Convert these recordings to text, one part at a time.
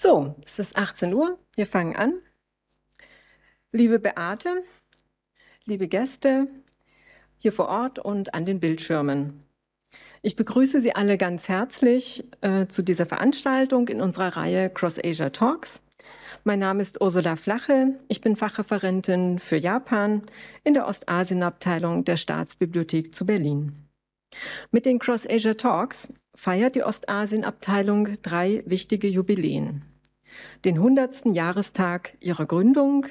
So, es ist 18 Uhr, wir fangen an. Liebe Beate, liebe Gäste hier vor Ort und an den Bildschirmen. Ich begrüße Sie alle ganz herzlich äh, zu dieser Veranstaltung in unserer Reihe Cross Asia Talks. Mein Name ist Ursula Flache, ich bin Fachreferentin für Japan in der Ostasienabteilung der Staatsbibliothek zu Berlin. Mit den Cross-Asia Talks feiert die Ostasien-Abteilung drei wichtige Jubiläen. Den 100. Jahrestag ihrer Gründung,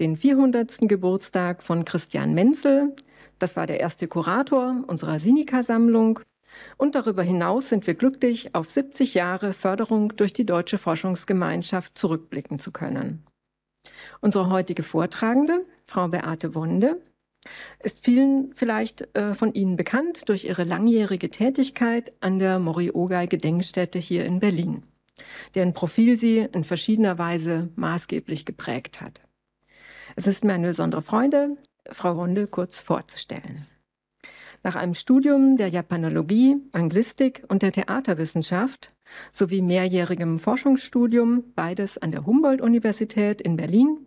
den 400. Geburtstag von Christian Menzel, das war der erste Kurator unserer Sinica-Sammlung, und darüber hinaus sind wir glücklich, auf 70 Jahre Förderung durch die Deutsche Forschungsgemeinschaft zurückblicken zu können. Unsere heutige Vortragende, Frau Beate Wonde, ist vielen vielleicht äh, von Ihnen bekannt durch Ihre langjährige Tätigkeit an der Moriogai-Gedenkstätte hier in Berlin, deren Profil Sie in verschiedener Weise maßgeblich geprägt hat. Es ist mir eine besondere Freude, Frau Runde kurz vorzustellen. Nach einem Studium der Japanologie, Anglistik und der Theaterwissenschaft sowie mehrjährigem Forschungsstudium, beides an der Humboldt-Universität in Berlin,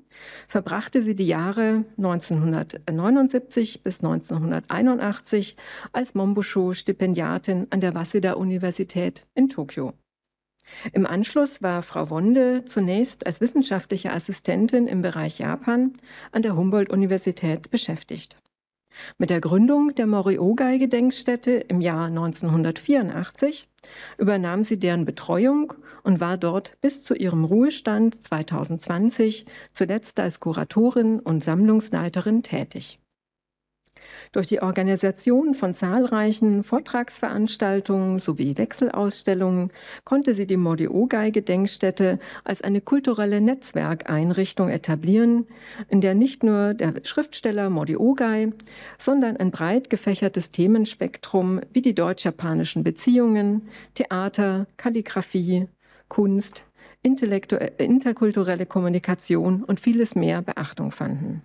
verbrachte sie die Jahre 1979 bis 1981 als mombusho stipendiatin an der Waseda-Universität in Tokio. Im Anschluss war Frau Wonde zunächst als wissenschaftliche Assistentin im Bereich Japan an der Humboldt-Universität beschäftigt. Mit der Gründung der Moriogai-Gedenkstätte im Jahr 1984 übernahm sie deren Betreuung und war dort bis zu ihrem Ruhestand 2020 zuletzt als Kuratorin und Sammlungsleiterin tätig. Durch die Organisation von zahlreichen Vortragsveranstaltungen sowie Wechselausstellungen konnte sie die Mordeogai-Gedenkstätte als eine kulturelle Netzwerkeinrichtung etablieren, in der nicht nur der Schriftsteller Mordeogai, sondern ein breit gefächertes Themenspektrum wie die deutsch-japanischen Beziehungen, Theater, Kalligraphie, Kunst, interkulturelle Kommunikation und vieles mehr Beachtung fanden.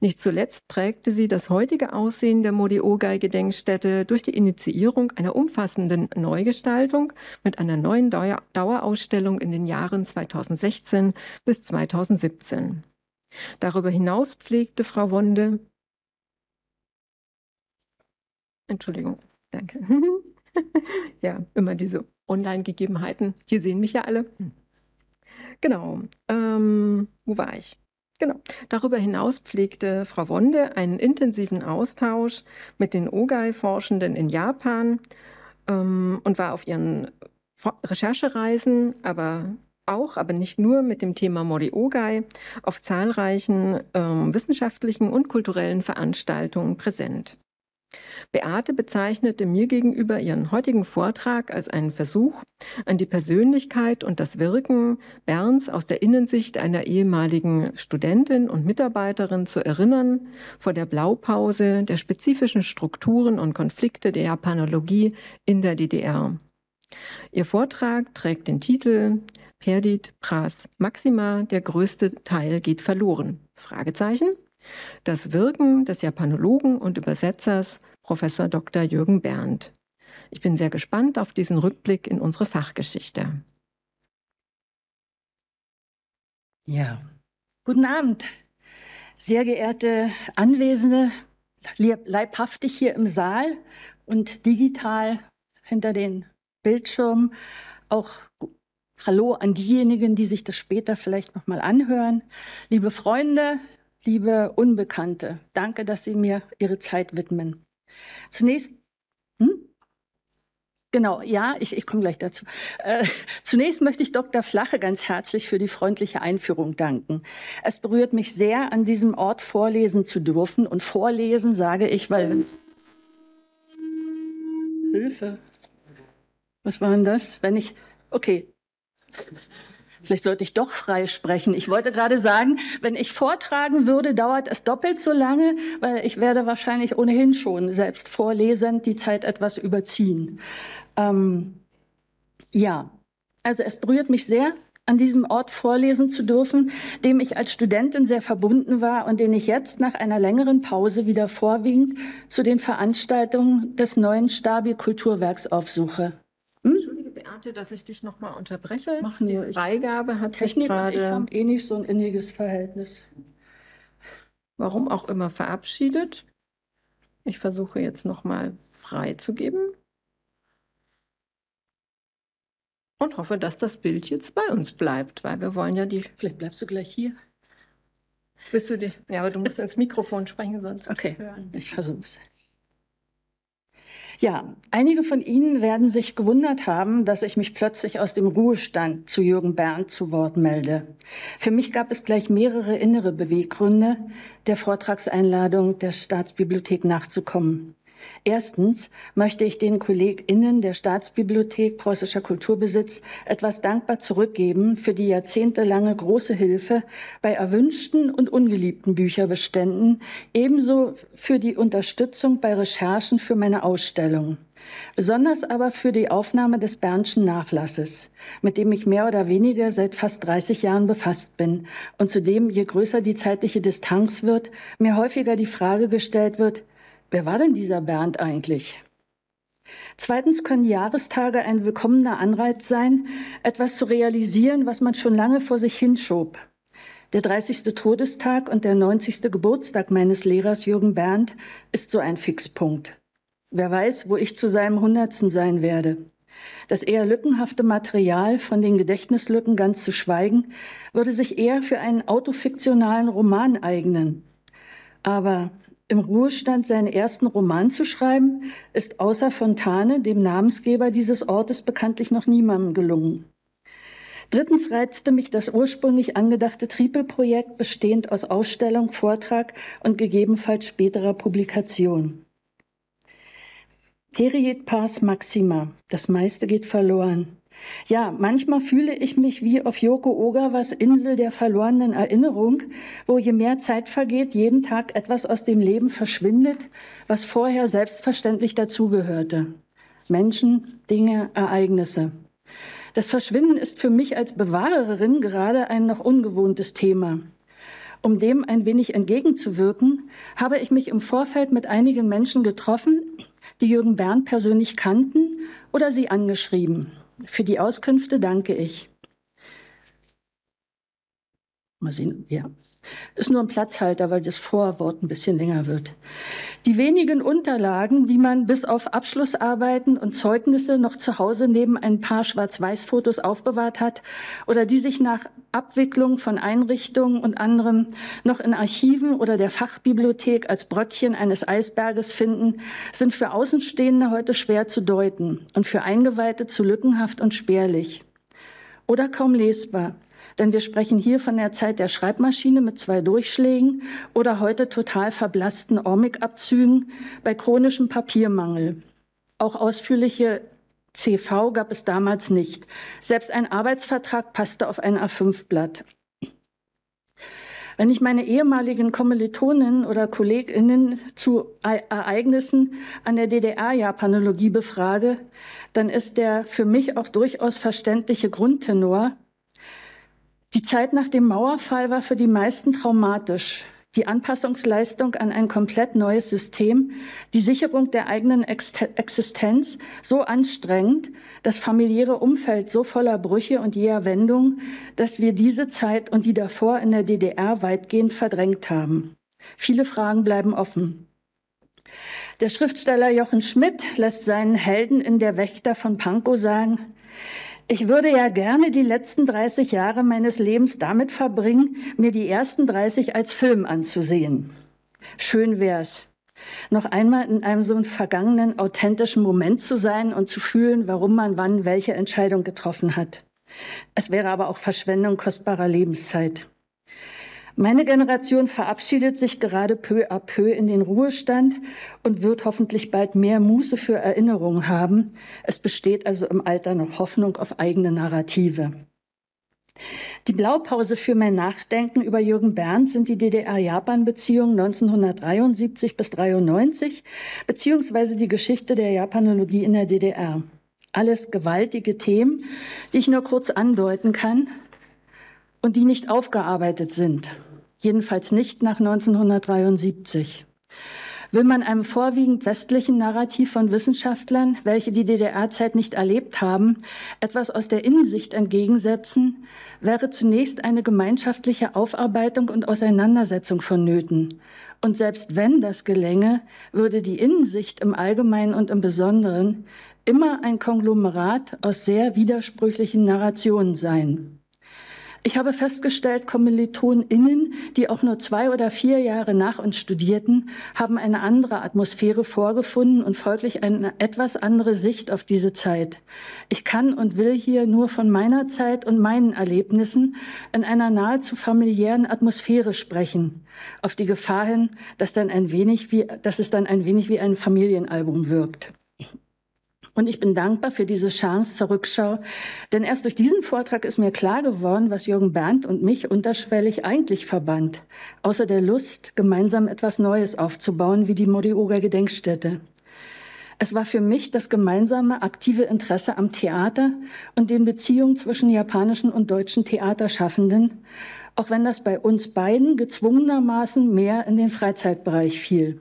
Nicht zuletzt prägte sie das heutige Aussehen der modi Modeogai-Gedenkstätte durch die Initiierung einer umfassenden Neugestaltung mit einer neuen Dauerausstellung in den Jahren 2016 bis 2017. Darüber hinaus pflegte Frau Wonde Entschuldigung, danke. ja, immer diese Online-Gegebenheiten. Hier sehen mich ja alle. Genau. Ähm, wo war ich? Genau. Darüber hinaus pflegte Frau Wonde einen intensiven Austausch mit den Ogai-Forschenden in Japan ähm, und war auf ihren Recherchereisen, aber auch, aber nicht nur mit dem Thema Mori Ogai, auf zahlreichen ähm, wissenschaftlichen und kulturellen Veranstaltungen präsent. Beate bezeichnete mir gegenüber ihren heutigen Vortrag als einen Versuch, an die Persönlichkeit und das Wirken Berns aus der Innensicht einer ehemaligen Studentin und Mitarbeiterin zu erinnern, vor der Blaupause der spezifischen Strukturen und Konflikte der Japanologie in der DDR. Ihr Vortrag trägt den Titel Perdit Pras Maxima, der größte Teil geht verloren. Fragezeichen. Das Wirken des Japanologen und Übersetzers Professor Dr. Jürgen Berndt. Ich bin sehr gespannt auf diesen Rückblick in unsere Fachgeschichte. Ja, guten Abend, sehr geehrte Anwesende, leibhaftig hier im Saal und digital hinter den Bildschirmen. Auch Hallo an diejenigen, die sich das später vielleicht nochmal anhören. Liebe Freunde, liebe Unbekannte, danke, dass Sie mir Ihre Zeit widmen. Zunächst, hm? Genau, ja, ich, ich komme gleich dazu. Äh, zunächst möchte ich Dr. Flache ganz herzlich für die freundliche Einführung danken. Es berührt mich sehr, an diesem Ort vorlesen zu dürfen. Und vorlesen sage ich, weil... Hilfe. Was war denn das? Wenn ich... Okay. Vielleicht sollte ich doch frei sprechen. Ich wollte gerade sagen, wenn ich vortragen würde, dauert es doppelt so lange, weil ich werde wahrscheinlich ohnehin schon selbst vorlesend die Zeit etwas überziehen. Ähm, ja, also es berührt mich sehr, an diesem Ort vorlesen zu dürfen, dem ich als Studentin sehr verbunden war und den ich jetzt nach einer längeren Pause wieder vorwiegend zu den Veranstaltungen des neuen Stabi Kulturwerks aufsuche. Sorte, dass ich dich noch mal unterbreche. Mach Die nur. Freigabe hat Technik sich gerade... Ich haben eh nicht so ein inniges Verhältnis. Warum auch immer verabschiedet. Ich versuche jetzt noch mal freizugeben. Und hoffe, dass das Bild jetzt bei uns bleibt, weil wir wollen ja die... Vielleicht bleibst du gleich hier. Bist du die? Ja, aber du musst ins Mikrofon sprechen, sonst. Okay, hören. ich versuche es. Ja, einige von Ihnen werden sich gewundert haben, dass ich mich plötzlich aus dem Ruhestand zu Jürgen Bernd zu Wort melde. Für mich gab es gleich mehrere innere Beweggründe, der Vortragseinladung der Staatsbibliothek nachzukommen. Erstens möchte ich den KollegInnen der Staatsbibliothek Preußischer Kulturbesitz etwas dankbar zurückgeben für die jahrzehntelange große Hilfe bei erwünschten und ungeliebten Bücherbeständen, ebenso für die Unterstützung bei Recherchen für meine Ausstellung. Besonders aber für die Aufnahme des Bernschen Nachlasses, mit dem ich mehr oder weniger seit fast 30 Jahren befasst bin und zudem, je größer die zeitliche Distanz wird, mir häufiger die Frage gestellt wird, Wer war denn dieser Bernd eigentlich? Zweitens können Jahrestage ein willkommener Anreiz sein, etwas zu realisieren, was man schon lange vor sich hinschob. Der 30. Todestag und der 90. Geburtstag meines Lehrers Jürgen Bernd ist so ein Fixpunkt. Wer weiß, wo ich zu seinem Hundertsten sein werde. Das eher lückenhafte Material, von den Gedächtnislücken ganz zu schweigen, würde sich eher für einen autofiktionalen Roman eignen. Aber im Ruhestand seinen ersten Roman zu schreiben, ist außer Fontane, dem Namensgeber dieses Ortes, bekanntlich noch niemandem gelungen. Drittens reizte mich das ursprünglich angedachte Tripel-Projekt, bestehend aus Ausstellung, Vortrag und gegebenenfalls späterer Publikation. Periet pars maxima, das meiste geht verloren. Ja, manchmal fühle ich mich wie auf Yoko Ogawas Insel der verlorenen Erinnerung, wo je mehr Zeit vergeht, jeden Tag etwas aus dem Leben verschwindet, was vorher selbstverständlich dazugehörte. Menschen, Dinge, Ereignisse. Das Verschwinden ist für mich als Bewahrerin gerade ein noch ungewohntes Thema. Um dem ein wenig entgegenzuwirken, habe ich mich im Vorfeld mit einigen Menschen getroffen, die Jürgen Bern persönlich kannten oder sie angeschrieben. Für die Auskünfte danke ich. Mal sehen, ja. Ist nur ein Platzhalter, weil das Vorwort ein bisschen länger wird. Die wenigen Unterlagen, die man bis auf Abschlussarbeiten und Zeugnisse noch zu Hause neben ein paar Schwarz-Weiß-Fotos aufbewahrt hat oder die sich nach Abwicklung von Einrichtungen und anderem noch in Archiven oder der Fachbibliothek als Bröckchen eines Eisberges finden, sind für Außenstehende heute schwer zu deuten und für Eingeweihte zu lückenhaft und spärlich oder kaum lesbar. Denn wir sprechen hier von der Zeit der Schreibmaschine mit zwei Durchschlägen oder heute total verblassten Ormik-Abzügen bei chronischem Papiermangel. Auch ausführliche CV gab es damals nicht. Selbst ein Arbeitsvertrag passte auf ein A5-Blatt. Wenn ich meine ehemaligen Kommilitonen oder KollegInnen zu e- Ereignissen an der DDR-Japanologie befrage, dann ist der für mich auch durchaus verständliche Grundtenor, die Zeit nach dem Mauerfall war für die meisten traumatisch. Die Anpassungsleistung an ein komplett neues System, die Sicherung der eigenen Existenz so anstrengend, das familiäre Umfeld so voller Brüche und jäher Wendung, dass wir diese Zeit und die davor in der DDR weitgehend verdrängt haben. Viele Fragen bleiben offen. Der Schriftsteller Jochen Schmidt lässt seinen Helden in Der Wächter von Pankow sagen, ich würde ja gerne die letzten 30 Jahre meines Lebens damit verbringen, mir die ersten 30 als Film anzusehen. Schön wär's. Noch einmal in einem so vergangenen, authentischen Moment zu sein und zu fühlen, warum man wann welche Entscheidung getroffen hat. Es wäre aber auch Verschwendung kostbarer Lebenszeit. Meine Generation verabschiedet sich gerade peu à peu in den Ruhestand und wird hoffentlich bald mehr Muße für Erinnerungen haben. Es besteht also im Alter noch Hoffnung auf eigene Narrative. Die Blaupause für mein Nachdenken über Jürgen Bernd sind die DDR-Japan-Beziehungen 1973 bis 1993, beziehungsweise die Geschichte der Japanologie in der DDR. Alles gewaltige Themen, die ich nur kurz andeuten kann und die nicht aufgearbeitet sind jedenfalls nicht nach 1973. Will man einem vorwiegend westlichen Narrativ von Wissenschaftlern, welche die DDR-Zeit nicht erlebt haben, etwas aus der Innensicht entgegensetzen, wäre zunächst eine gemeinschaftliche Aufarbeitung und Auseinandersetzung vonnöten. Und selbst wenn das gelänge, würde die Innensicht im Allgemeinen und im Besonderen immer ein Konglomerat aus sehr widersprüchlichen Narrationen sein. Ich habe festgestellt, KommilitonInnen, die auch nur zwei oder vier Jahre nach uns studierten, haben eine andere Atmosphäre vorgefunden und folglich eine etwas andere Sicht auf diese Zeit. Ich kann und will hier nur von meiner Zeit und meinen Erlebnissen in einer nahezu familiären Atmosphäre sprechen, auf die Gefahr hin, dass, dann ein wenig wie, dass es dann ein wenig wie ein Familienalbum wirkt. Und ich bin dankbar für diese Chance zur Rückschau, denn erst durch diesen Vortrag ist mir klar geworden, was Jürgen Berndt und mich unterschwellig eigentlich verband, außer der Lust, gemeinsam etwas Neues aufzubauen, wie die Morioga Gedenkstätte. Es war für mich das gemeinsame aktive Interesse am Theater und den Beziehungen zwischen japanischen und deutschen Theaterschaffenden, auch wenn das bei uns beiden gezwungenermaßen mehr in den Freizeitbereich fiel.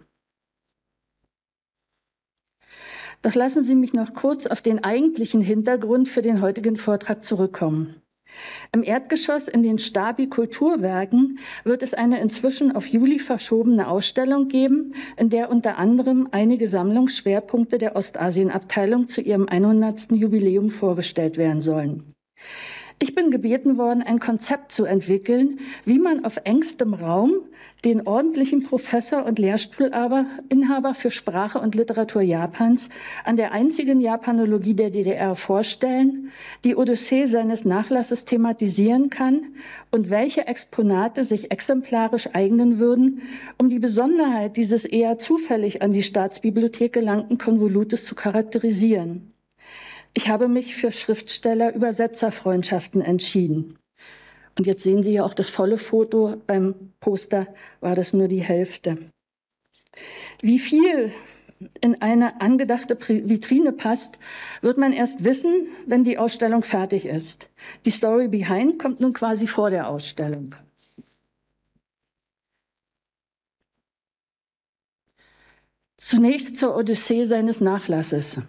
Doch lassen Sie mich noch kurz auf den eigentlichen Hintergrund für den heutigen Vortrag zurückkommen. Im Erdgeschoss in den Stabi Kulturwerken wird es eine inzwischen auf Juli verschobene Ausstellung geben, in der unter anderem einige Sammlungsschwerpunkte der Ostasienabteilung zu ihrem 100. Jubiläum vorgestellt werden sollen. Ich bin gebeten worden, ein Konzept zu entwickeln, wie man auf engstem Raum den ordentlichen Professor und Lehrstuhlinhaber für Sprache und Literatur Japans an der einzigen Japanologie der DDR vorstellen, die Odyssee seines Nachlasses thematisieren kann und welche Exponate sich exemplarisch eignen würden, um die Besonderheit dieses eher zufällig an die Staatsbibliothek gelangten Konvolutes zu charakterisieren. Ich habe mich für schriftsteller übersetzer freundschaften entschieden. Und jetzt sehen Sie ja auch das volle Foto. Beim Poster war das nur die Hälfte. Wie viel in eine angedachte Vitrine passt, wird man erst wissen, wenn die Ausstellung fertig ist. Die Story Behind kommt nun quasi vor der Ausstellung. Zunächst zur Odyssee seines Nachlasses.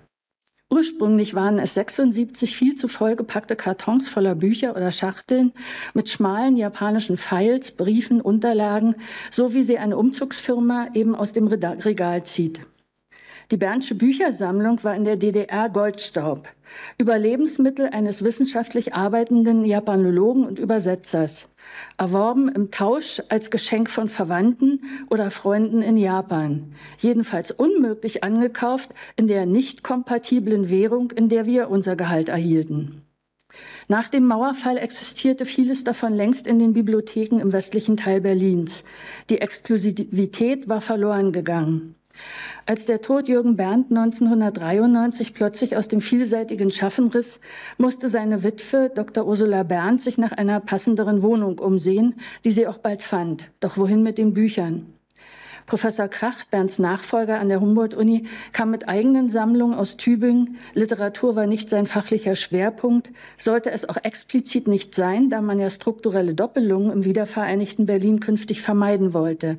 Ursprünglich waren es 76 viel zu vollgepackte Kartons voller Bücher oder Schachteln mit schmalen japanischen Files, Briefen, Unterlagen, so wie sie eine Umzugsfirma eben aus dem Regal zieht. Die Bernsche Büchersammlung war in der DDR Goldstaub über Lebensmittel eines wissenschaftlich arbeitenden Japanologen und Übersetzers erworben im Tausch als Geschenk von Verwandten oder Freunden in Japan, jedenfalls unmöglich angekauft in der nicht kompatiblen Währung, in der wir unser Gehalt erhielten. Nach dem Mauerfall existierte vieles davon längst in den Bibliotheken im westlichen Teil Berlins. Die Exklusivität war verloren gegangen. Als der Tod Jürgen Berndt 1993 plötzlich aus dem vielseitigen Schaffen riss, musste seine Witwe Dr. Ursula Berndt sich nach einer passenderen Wohnung umsehen, die sie auch bald fand. Doch wohin mit den Büchern? Professor Kracht, Bernds Nachfolger an der Humboldt-Uni, kam mit eigenen Sammlungen aus Tübingen. Literatur war nicht sein fachlicher Schwerpunkt, sollte es auch explizit nicht sein, da man ja strukturelle Doppelungen im wiedervereinigten Berlin künftig vermeiden wollte.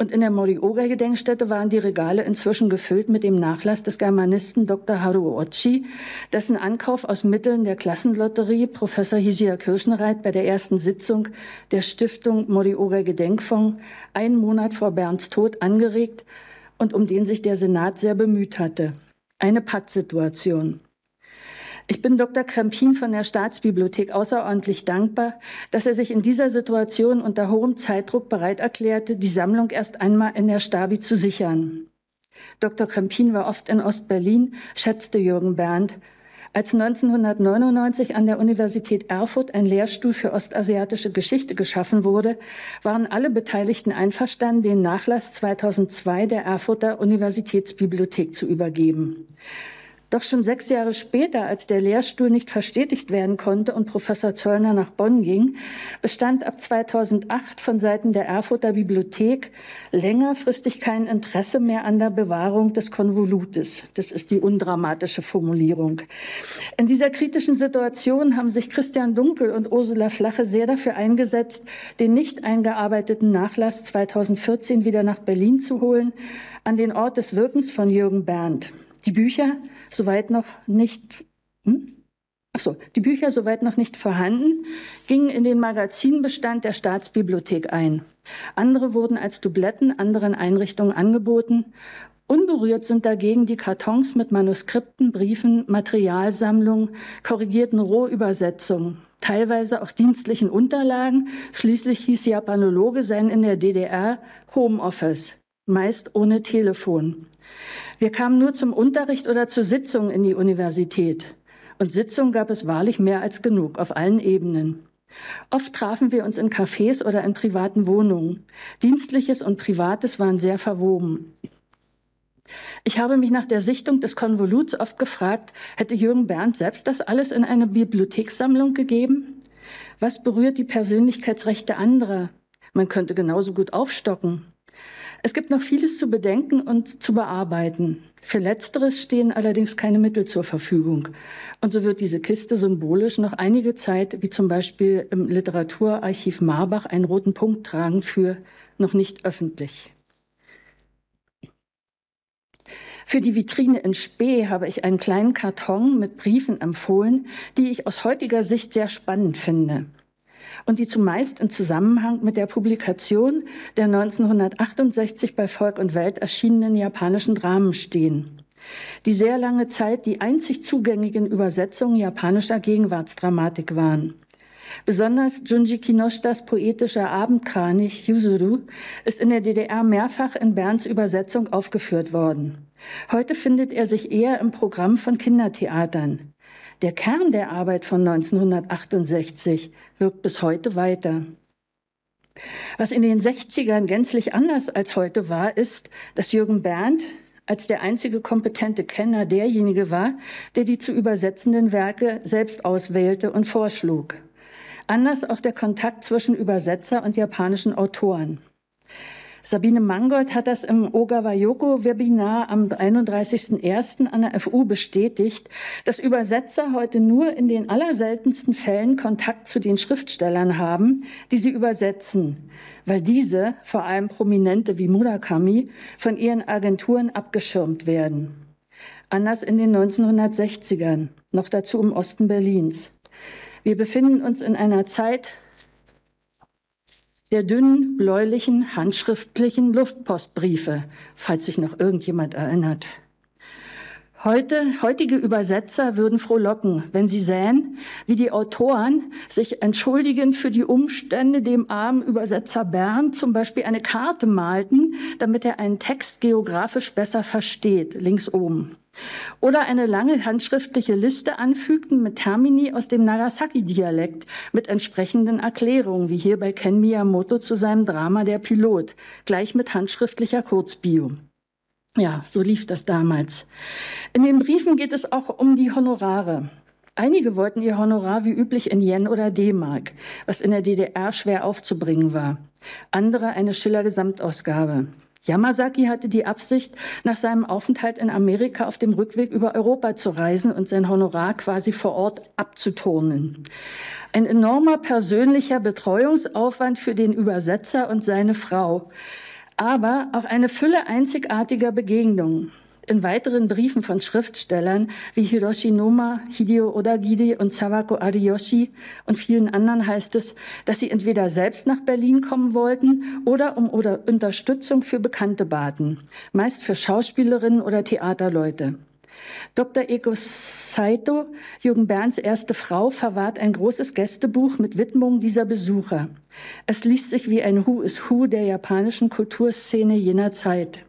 Und in der Moriora-Gedenkstätte waren die Regale inzwischen gefüllt mit dem Nachlass des Germanisten Dr. Haruo Ochi, dessen Ankauf aus Mitteln der Klassenlotterie Professor Hisia Kirschenreit bei der ersten Sitzung der Stiftung Moriora-Gedenkfonds einen Monat vor Bernds Tod angeregt und um den sich der Senat sehr bemüht hatte. Eine Pattsituation. Ich bin Dr. Krempin von der Staatsbibliothek außerordentlich dankbar, dass er sich in dieser Situation unter hohem Zeitdruck bereit erklärte, die Sammlung erst einmal in der Stabi zu sichern. Dr. Krempin war oft in Ostberlin, schätzte Jürgen Berndt. Als 1999 an der Universität Erfurt ein Lehrstuhl für ostasiatische Geschichte geschaffen wurde, waren alle Beteiligten einverstanden, den Nachlass 2002 der Erfurter Universitätsbibliothek zu übergeben. Doch schon sechs Jahre später, als der Lehrstuhl nicht verstetigt werden konnte und Professor Zöllner nach Bonn ging, bestand ab 2008 von Seiten der Erfurter Bibliothek längerfristig kein Interesse mehr an der Bewahrung des Konvolutes. Das ist die undramatische Formulierung. In dieser kritischen Situation haben sich Christian Dunkel und Ursula Flache sehr dafür eingesetzt, den nicht eingearbeiteten Nachlass 2014 wieder nach Berlin zu holen, an den Ort des Wirkens von Jürgen Berndt. Die Bücher, soweit noch nicht. Hm? Achso, die Bücher soweit noch nicht vorhanden, gingen in den Magazinbestand der Staatsbibliothek ein. Andere wurden als Dubletten anderen Einrichtungen angeboten. Unberührt sind dagegen die Kartons mit Manuskripten, Briefen, Materialsammlungen, korrigierten Rohübersetzungen, teilweise auch dienstlichen Unterlagen. Schließlich hieß Japanologe sein in der DDR Homeoffice, meist ohne Telefon. Wir kamen nur zum Unterricht oder zu Sitzungen in die Universität. Und Sitzungen gab es wahrlich mehr als genug auf allen Ebenen. Oft trafen wir uns in Cafés oder in privaten Wohnungen. Dienstliches und Privates waren sehr verwoben. Ich habe mich nach der Sichtung des Konvoluts oft gefragt, hätte Jürgen Berndt selbst das alles in eine Bibliothekssammlung gegeben? Was berührt die Persönlichkeitsrechte anderer? Man könnte genauso gut aufstocken. Es gibt noch vieles zu bedenken und zu bearbeiten. Für letzteres stehen allerdings keine Mittel zur Verfügung. Und so wird diese Kiste symbolisch noch einige Zeit, wie zum Beispiel im Literaturarchiv Marbach, einen roten Punkt tragen für noch nicht öffentlich. Für die Vitrine in Spee habe ich einen kleinen Karton mit Briefen empfohlen, die ich aus heutiger Sicht sehr spannend finde und die zumeist im Zusammenhang mit der Publikation der 1968 bei Volk und Welt erschienenen japanischen Dramen stehen die sehr lange Zeit die einzig zugängigen Übersetzungen japanischer Gegenwartsdramatik waren. Besonders Junji Kinoshtas poetischer Abendkranich Yuzuru ist in der DDR mehrfach in Berns Übersetzung aufgeführt worden. Heute findet er sich eher im Programm von Kindertheatern. Der Kern der Arbeit von 1968 wirkt bis heute weiter. Was in den 60ern gänzlich anders als heute war, ist, dass Jürgen Berndt als der einzige kompetente Kenner derjenige war, der die zu übersetzenden Werke selbst auswählte und vorschlug. Anders auch der Kontakt zwischen Übersetzer und japanischen Autoren. Sabine Mangold hat das im Ogawa-Yoko-Webinar am 31.01. an der FU bestätigt, dass Übersetzer heute nur in den allerseltensten Fällen Kontakt zu den Schriftstellern haben, die sie übersetzen, weil diese, vor allem Prominente wie Murakami, von ihren Agenturen abgeschirmt werden. Anders in den 1960ern, noch dazu im Osten Berlins. Wir befinden uns in einer Zeit der dünnen, bläulichen, handschriftlichen Luftpostbriefe, falls sich noch irgendjemand erinnert. Heute, heutige Übersetzer würden frohlocken, wenn sie sähen, wie die Autoren sich entschuldigend für die Umstände, dem armen Übersetzer Bern zum Beispiel eine Karte malten, damit er einen Text geografisch besser versteht, links oben. Oder eine lange handschriftliche Liste anfügten mit Termini aus dem Nagasaki-Dialekt mit entsprechenden Erklärungen, wie hier bei Ken Miyamoto zu seinem Drama Der Pilot, gleich mit handschriftlicher Kurzbio. Ja, so lief das damals. In den Briefen geht es auch um die Honorare. Einige wollten ihr Honorar wie üblich in Yen oder D-Mark, was in der DDR schwer aufzubringen war. Andere eine Schiller-Gesamtausgabe. Yamazaki hatte die Absicht, nach seinem Aufenthalt in Amerika auf dem Rückweg über Europa zu reisen und sein Honorar quasi vor Ort abzuturnen. Ein enormer persönlicher Betreuungsaufwand für den Übersetzer und seine Frau aber auch eine Fülle einzigartiger Begegnungen. In weiteren Briefen von Schriftstellern wie Hiroshi Noma, Hideo Odagiri und Sawako Ariyoshi und vielen anderen heißt es, dass sie entweder selbst nach Berlin kommen wollten oder um oder Unterstützung für Bekannte baten, meist für Schauspielerinnen oder Theaterleute. Dr. Eko Saito, Jürgen Berns erste Frau, verwahrt ein großes Gästebuch mit Widmungen dieser Besucher. Es liest sich wie ein Who is Who der japanischen Kulturszene jener Zeit.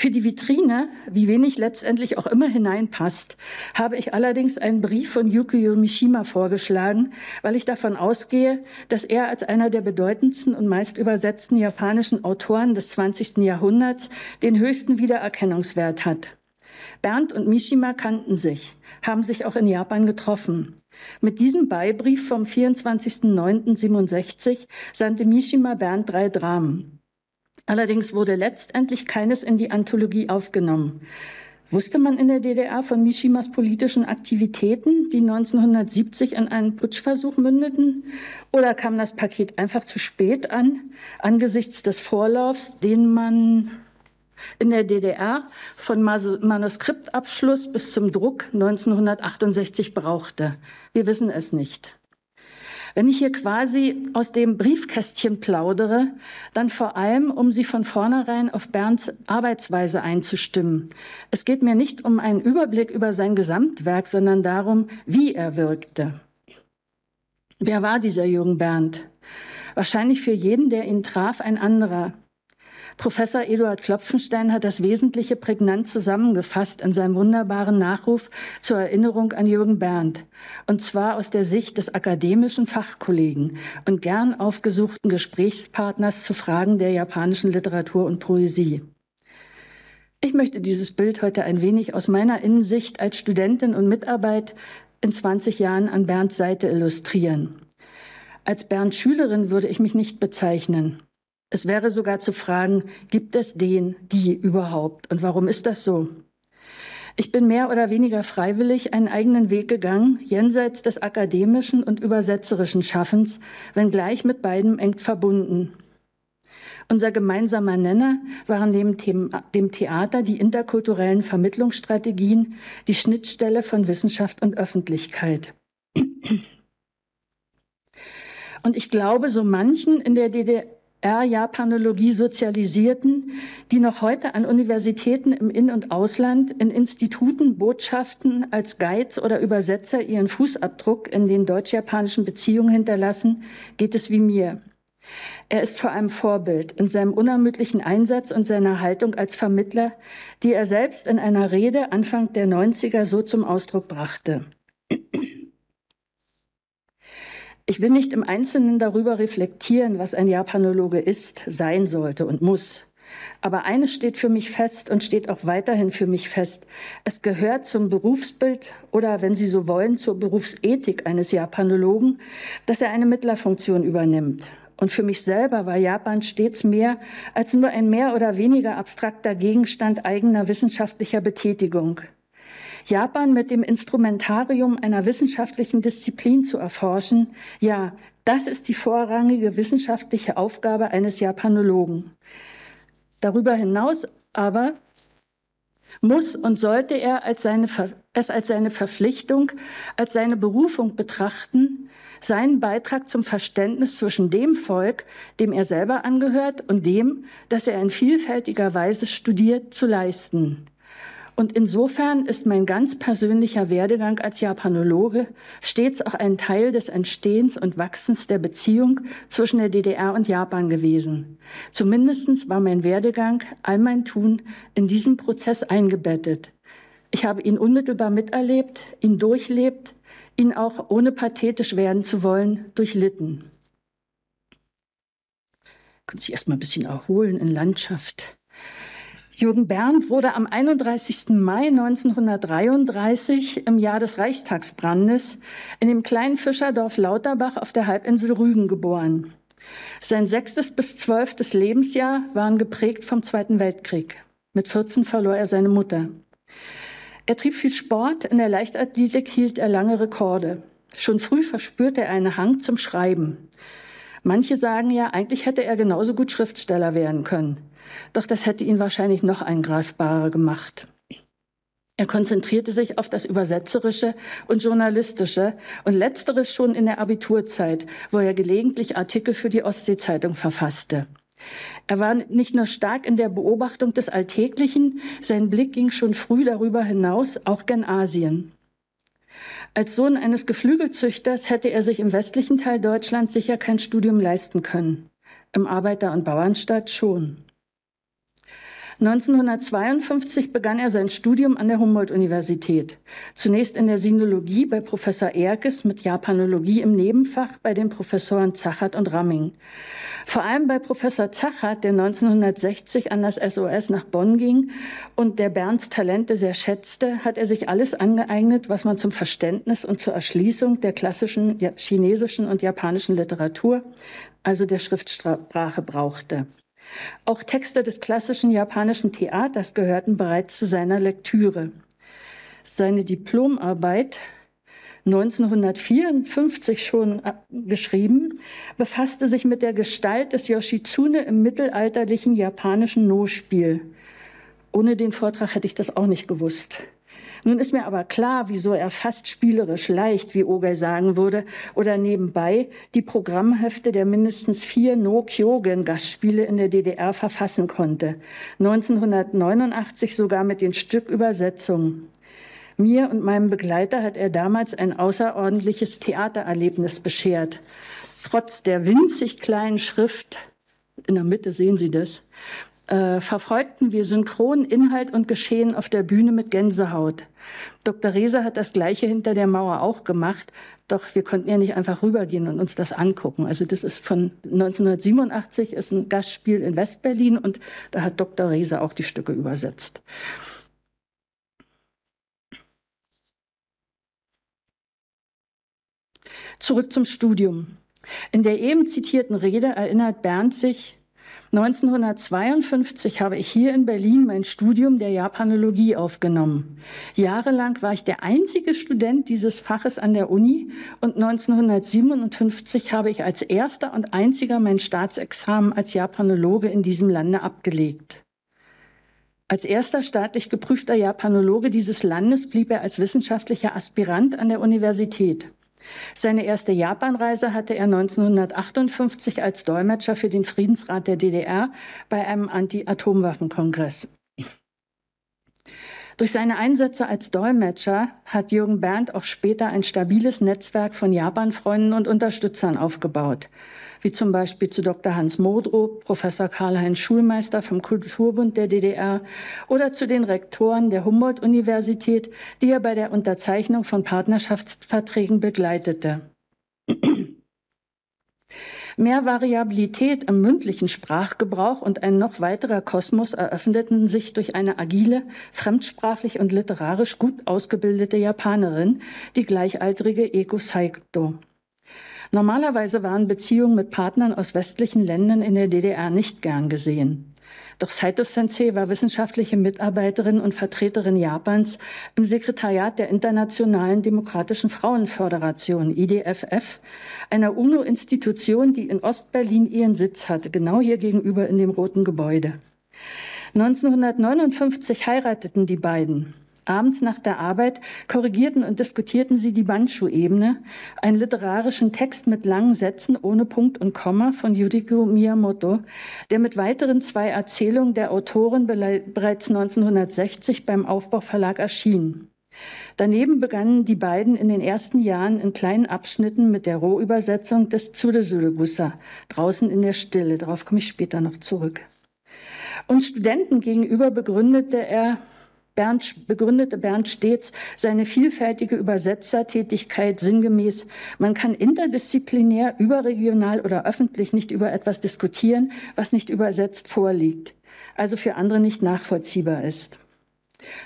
Für die Vitrine, wie wenig letztendlich auch immer hineinpasst, habe ich allerdings einen Brief von Yukio Mishima vorgeschlagen, weil ich davon ausgehe, dass er als einer der bedeutendsten und meist übersetzten japanischen Autoren des 20. Jahrhunderts den höchsten Wiedererkennungswert hat. Bernd und Mishima kannten sich, haben sich auch in Japan getroffen. Mit diesem Beibrief vom 24.09.67 sandte Mishima Bernd drei Dramen. Allerdings wurde letztendlich keines in die Anthologie aufgenommen. Wusste man in der DDR von Mishimas politischen Aktivitäten, die 1970 in einen Putschversuch mündeten? Oder kam das Paket einfach zu spät an, angesichts des Vorlaufs, den man in der DDR von Manuskriptabschluss bis zum Druck 1968 brauchte? Wir wissen es nicht. Wenn ich hier quasi aus dem Briefkästchen plaudere, dann vor allem, um Sie von vornherein auf Bernds Arbeitsweise einzustimmen. Es geht mir nicht um einen Überblick über sein Gesamtwerk, sondern darum, wie er wirkte. Wer war dieser Jürgen Bernd? Wahrscheinlich für jeden, der ihn traf, ein anderer. Professor Eduard Klopfenstein hat das Wesentliche prägnant zusammengefasst in seinem wunderbaren Nachruf zur Erinnerung an Jürgen Berndt. Und zwar aus der Sicht des akademischen Fachkollegen und gern aufgesuchten Gesprächspartners zu Fragen der japanischen Literatur und Poesie. Ich möchte dieses Bild heute ein wenig aus meiner Innensicht als Studentin und Mitarbeit in 20 Jahren an Bernds Seite illustrieren. Als Bernds Schülerin würde ich mich nicht bezeichnen. Es wäre sogar zu fragen, gibt es den, die überhaupt? Und warum ist das so? Ich bin mehr oder weniger freiwillig einen eigenen Weg gegangen, jenseits des akademischen und übersetzerischen Schaffens, wenngleich mit beidem eng verbunden. Unser gemeinsamer Nenner waren neben dem Theater die interkulturellen Vermittlungsstrategien, die Schnittstelle von Wissenschaft und Öffentlichkeit. Und ich glaube, so manchen in der DDR, R-Japanologie sozialisierten, die noch heute an Universitäten im In- und Ausland, in Instituten, Botschaften als Guides oder Übersetzer ihren Fußabdruck in den deutsch-japanischen Beziehungen hinterlassen, geht es wie mir. Er ist vor allem Vorbild in seinem unermüdlichen Einsatz und seiner Haltung als Vermittler, die er selbst in einer Rede Anfang der 90er so zum Ausdruck brachte. Ich will nicht im Einzelnen darüber reflektieren, was ein Japanologe ist, sein sollte und muss. Aber eines steht für mich fest und steht auch weiterhin für mich fest. Es gehört zum Berufsbild oder, wenn Sie so wollen, zur Berufsethik eines Japanologen, dass er eine Mittlerfunktion übernimmt. Und für mich selber war Japan stets mehr als nur ein mehr oder weniger abstrakter Gegenstand eigener wissenschaftlicher Betätigung. Japan mit dem Instrumentarium einer wissenschaftlichen Disziplin zu erforschen, ja, das ist die vorrangige wissenschaftliche Aufgabe eines Japanologen. Darüber hinaus aber muss und sollte er als seine, es als seine Verpflichtung, als seine Berufung betrachten, seinen Beitrag zum Verständnis zwischen dem Volk, dem er selber angehört, und dem, das er in vielfältiger Weise studiert, zu leisten. Und insofern ist mein ganz persönlicher Werdegang als Japanologe stets auch ein Teil des Entstehens und Wachsens der Beziehung zwischen der DDR und Japan gewesen. Zumindestens war mein Werdegang, all mein Tun, in diesem Prozess eingebettet. Ich habe ihn unmittelbar miterlebt, ihn durchlebt, ihn auch ohne pathetisch werden zu wollen, durchlitten. Können Sie erstmal ein bisschen erholen in Landschaft. Jürgen Berndt wurde am 31. Mai 1933 im Jahr des Reichstagsbrandes in dem kleinen Fischerdorf Lauterbach auf der Halbinsel Rügen geboren. Sein sechstes bis zwölftes Lebensjahr waren geprägt vom Zweiten Weltkrieg. Mit 14 verlor er seine Mutter. Er trieb viel Sport, in der Leichtathletik hielt er lange Rekorde. Schon früh verspürte er einen Hang zum Schreiben. Manche sagen ja, eigentlich hätte er genauso gut Schriftsteller werden können. Doch das hätte ihn wahrscheinlich noch eingreifbarer gemacht. Er konzentrierte sich auf das Übersetzerische und Journalistische und letzteres schon in der Abiturzeit, wo er gelegentlich Artikel für die Ostsee-Zeitung verfasste. Er war nicht nur stark in der Beobachtung des Alltäglichen, sein Blick ging schon früh darüber hinaus, auch gen Asien. Als Sohn eines Geflügelzüchters hätte er sich im westlichen Teil Deutschlands sicher kein Studium leisten können, im Arbeiter- und Bauernstaat schon. 1952 begann er sein Studium an der Humboldt-Universität. Zunächst in der Sinologie bei Professor Erkes mit Japanologie im Nebenfach bei den Professoren Zachert und Ramming. Vor allem bei Professor Zachert, der 1960 an das SOS nach Bonn ging und der Bernds Talente sehr schätzte, hat er sich alles angeeignet, was man zum Verständnis und zur Erschließung der klassischen chinesischen und japanischen Literatur, also der Schriftsprache, brauchte. Auch Texte des klassischen japanischen Theaters gehörten bereits zu seiner Lektüre. Seine Diplomarbeit 1954 schon äh, geschrieben, befasste sich mit der Gestalt des Yoshitsune im mittelalterlichen japanischen No-Spiel. Ohne den Vortrag hätte ich das auch nicht gewusst. Nun ist mir aber klar, wieso er fast spielerisch leicht, wie Ogei sagen würde, oder nebenbei die Programmhefte der mindestens vier No-Kyogen-Gastspiele in der DDR verfassen konnte. 1989 sogar mit den Stückübersetzungen. Mir und meinem Begleiter hat er damals ein außerordentliches Theatererlebnis beschert. Trotz der winzig kleinen Schrift, in der Mitte sehen Sie das, äh, verfolgten wir synchron Inhalt und Geschehen auf der Bühne mit Gänsehaut. Dr. Reese hat das Gleiche hinter der Mauer auch gemacht, doch wir konnten ja nicht einfach rübergehen und uns das angucken. Also das ist von 1987, ist ein Gastspiel in Westberlin und da hat Dr. Reese auch die Stücke übersetzt. Zurück zum Studium. In der eben zitierten Rede erinnert Bernd sich, 1952 habe ich hier in Berlin mein Studium der Japanologie aufgenommen. Jahrelang war ich der einzige Student dieses Faches an der Uni und 1957 habe ich als erster und einziger mein Staatsexamen als Japanologe in diesem Lande abgelegt. Als erster staatlich geprüfter Japanologe dieses Landes blieb er als wissenschaftlicher Aspirant an der Universität. Seine erste Japanreise hatte er 1958 als Dolmetscher für den Friedensrat der DDR bei einem anti atomwaffen kongress Durch seine Einsätze als Dolmetscher hat Jürgen Berndt auch später ein stabiles Netzwerk von Japan-Freunden und Unterstützern aufgebaut wie zum Beispiel zu Dr. Hans Modrow, Professor Karl-Heinz Schulmeister vom Kulturbund der DDR oder zu den Rektoren der Humboldt-Universität, die er bei der Unterzeichnung von Partnerschaftsverträgen begleitete. Mehr Variabilität im mündlichen Sprachgebrauch und ein noch weiterer Kosmos eröffneten sich durch eine agile, fremdsprachlich und literarisch gut ausgebildete Japanerin, die gleichaltrige Eko Saito. Normalerweise waren Beziehungen mit Partnern aus westlichen Ländern in der DDR nicht gern gesehen. Doch Saito Sensei war wissenschaftliche Mitarbeiterin und Vertreterin Japans im Sekretariat der Internationalen Demokratischen Frauenföderation, IDFF, einer UNO-Institution, die in Ostberlin ihren Sitz hatte, genau hier gegenüber in dem Roten Gebäude. 1959 heirateten die beiden. Abends nach der Arbeit korrigierten und diskutierten sie die Banshu-Ebene, einen literarischen Text mit langen Sätzen ohne Punkt und Komma von Yuriko Miyamoto, der mit weiteren zwei Erzählungen der Autoren bereits 1960 beim Aufbauverlag erschien. Daneben begannen die beiden in den ersten Jahren in kleinen Abschnitten mit der Rohübersetzung des Tsurusurugusa, draußen in der Stille, darauf komme ich später noch zurück. Und Studenten gegenüber begründete er Bernd, begründete Bernd stets seine vielfältige Übersetzertätigkeit sinngemäß, man kann interdisziplinär, überregional oder öffentlich nicht über etwas diskutieren, was nicht übersetzt vorliegt, also für andere nicht nachvollziehbar ist.